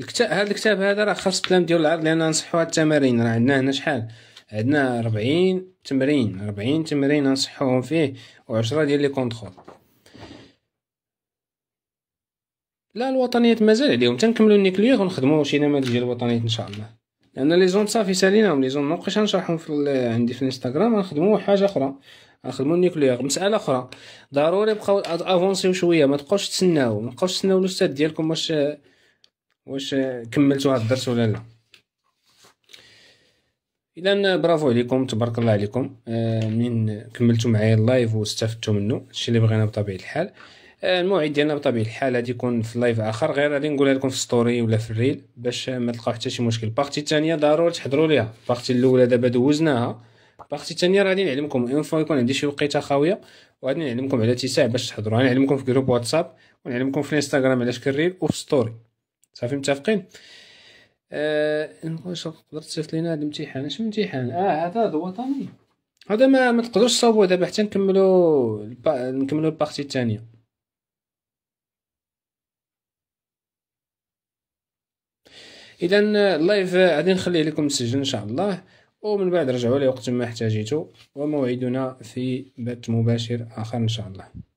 الكتاب هذا الكتاب هذا راه خاص بلان ديال العرض لان نصحوا التمارين راه عندنا هنا شحال عندنا 40 تمرين 40 تمرين نصحوهم فيه و10 ديال لي كونترول لا الوطنيات مازال عليهم تنكملوا النيكليير ونخدموا شي نماذج ديال الوطنيات ان شاء الله لان لي زون صافي ساليناهم لي زون منبقاش نشرحهم في عندي في الانستغرام نخدموا حاجه اخرى نخدموا النيكليير مساله اخرى ضروري بقاو افونسيو شويه ما تبقاوش تسناو ما تبقاوش تسناو الاستاذ ديالكم واش واش كملتوا هاد الدرس ولا لا اذا برافو عليكم تبارك الله عليكم آه، منين كملتوا معايا اللايف واستفدتوا منه الشيء اللي بغينا بطبيعه الحال آه، الموعد ديالنا بطبيعه الحال غادي يكون في لايف اخر غير غادي نقولها لكم في ستوري ولا في الريل باش ما تلقاو حتى شي مشكل البارتي الثانيه ضروري تحضروا ليها البارتي الاولى دابا دوزناها البارتي الثانيه غادي نعلمكم اون فوا يكون عندي شي وقيته خاويه وغادي نعلمكم على اتساع باش تحضروا غنعلمكم في جروب واتساب ونعلمكم في الانستغرام على شكل ريل وفي ستوري صافي متفقين آه واش تقدر تصيفط لينا هذا الامتحان اش امتحان اه هذا الوطني هذا ما ما تقدروش تصاوبوه دابا حتى نكملو البا... نكملو البارتي الثانيه اذا اللايف غادي نخليه لكم مسجل ان شاء الله ومن بعد رجعوا لي وقت ما احتاجيتو وموعدنا في بث مباشر اخر ان شاء الله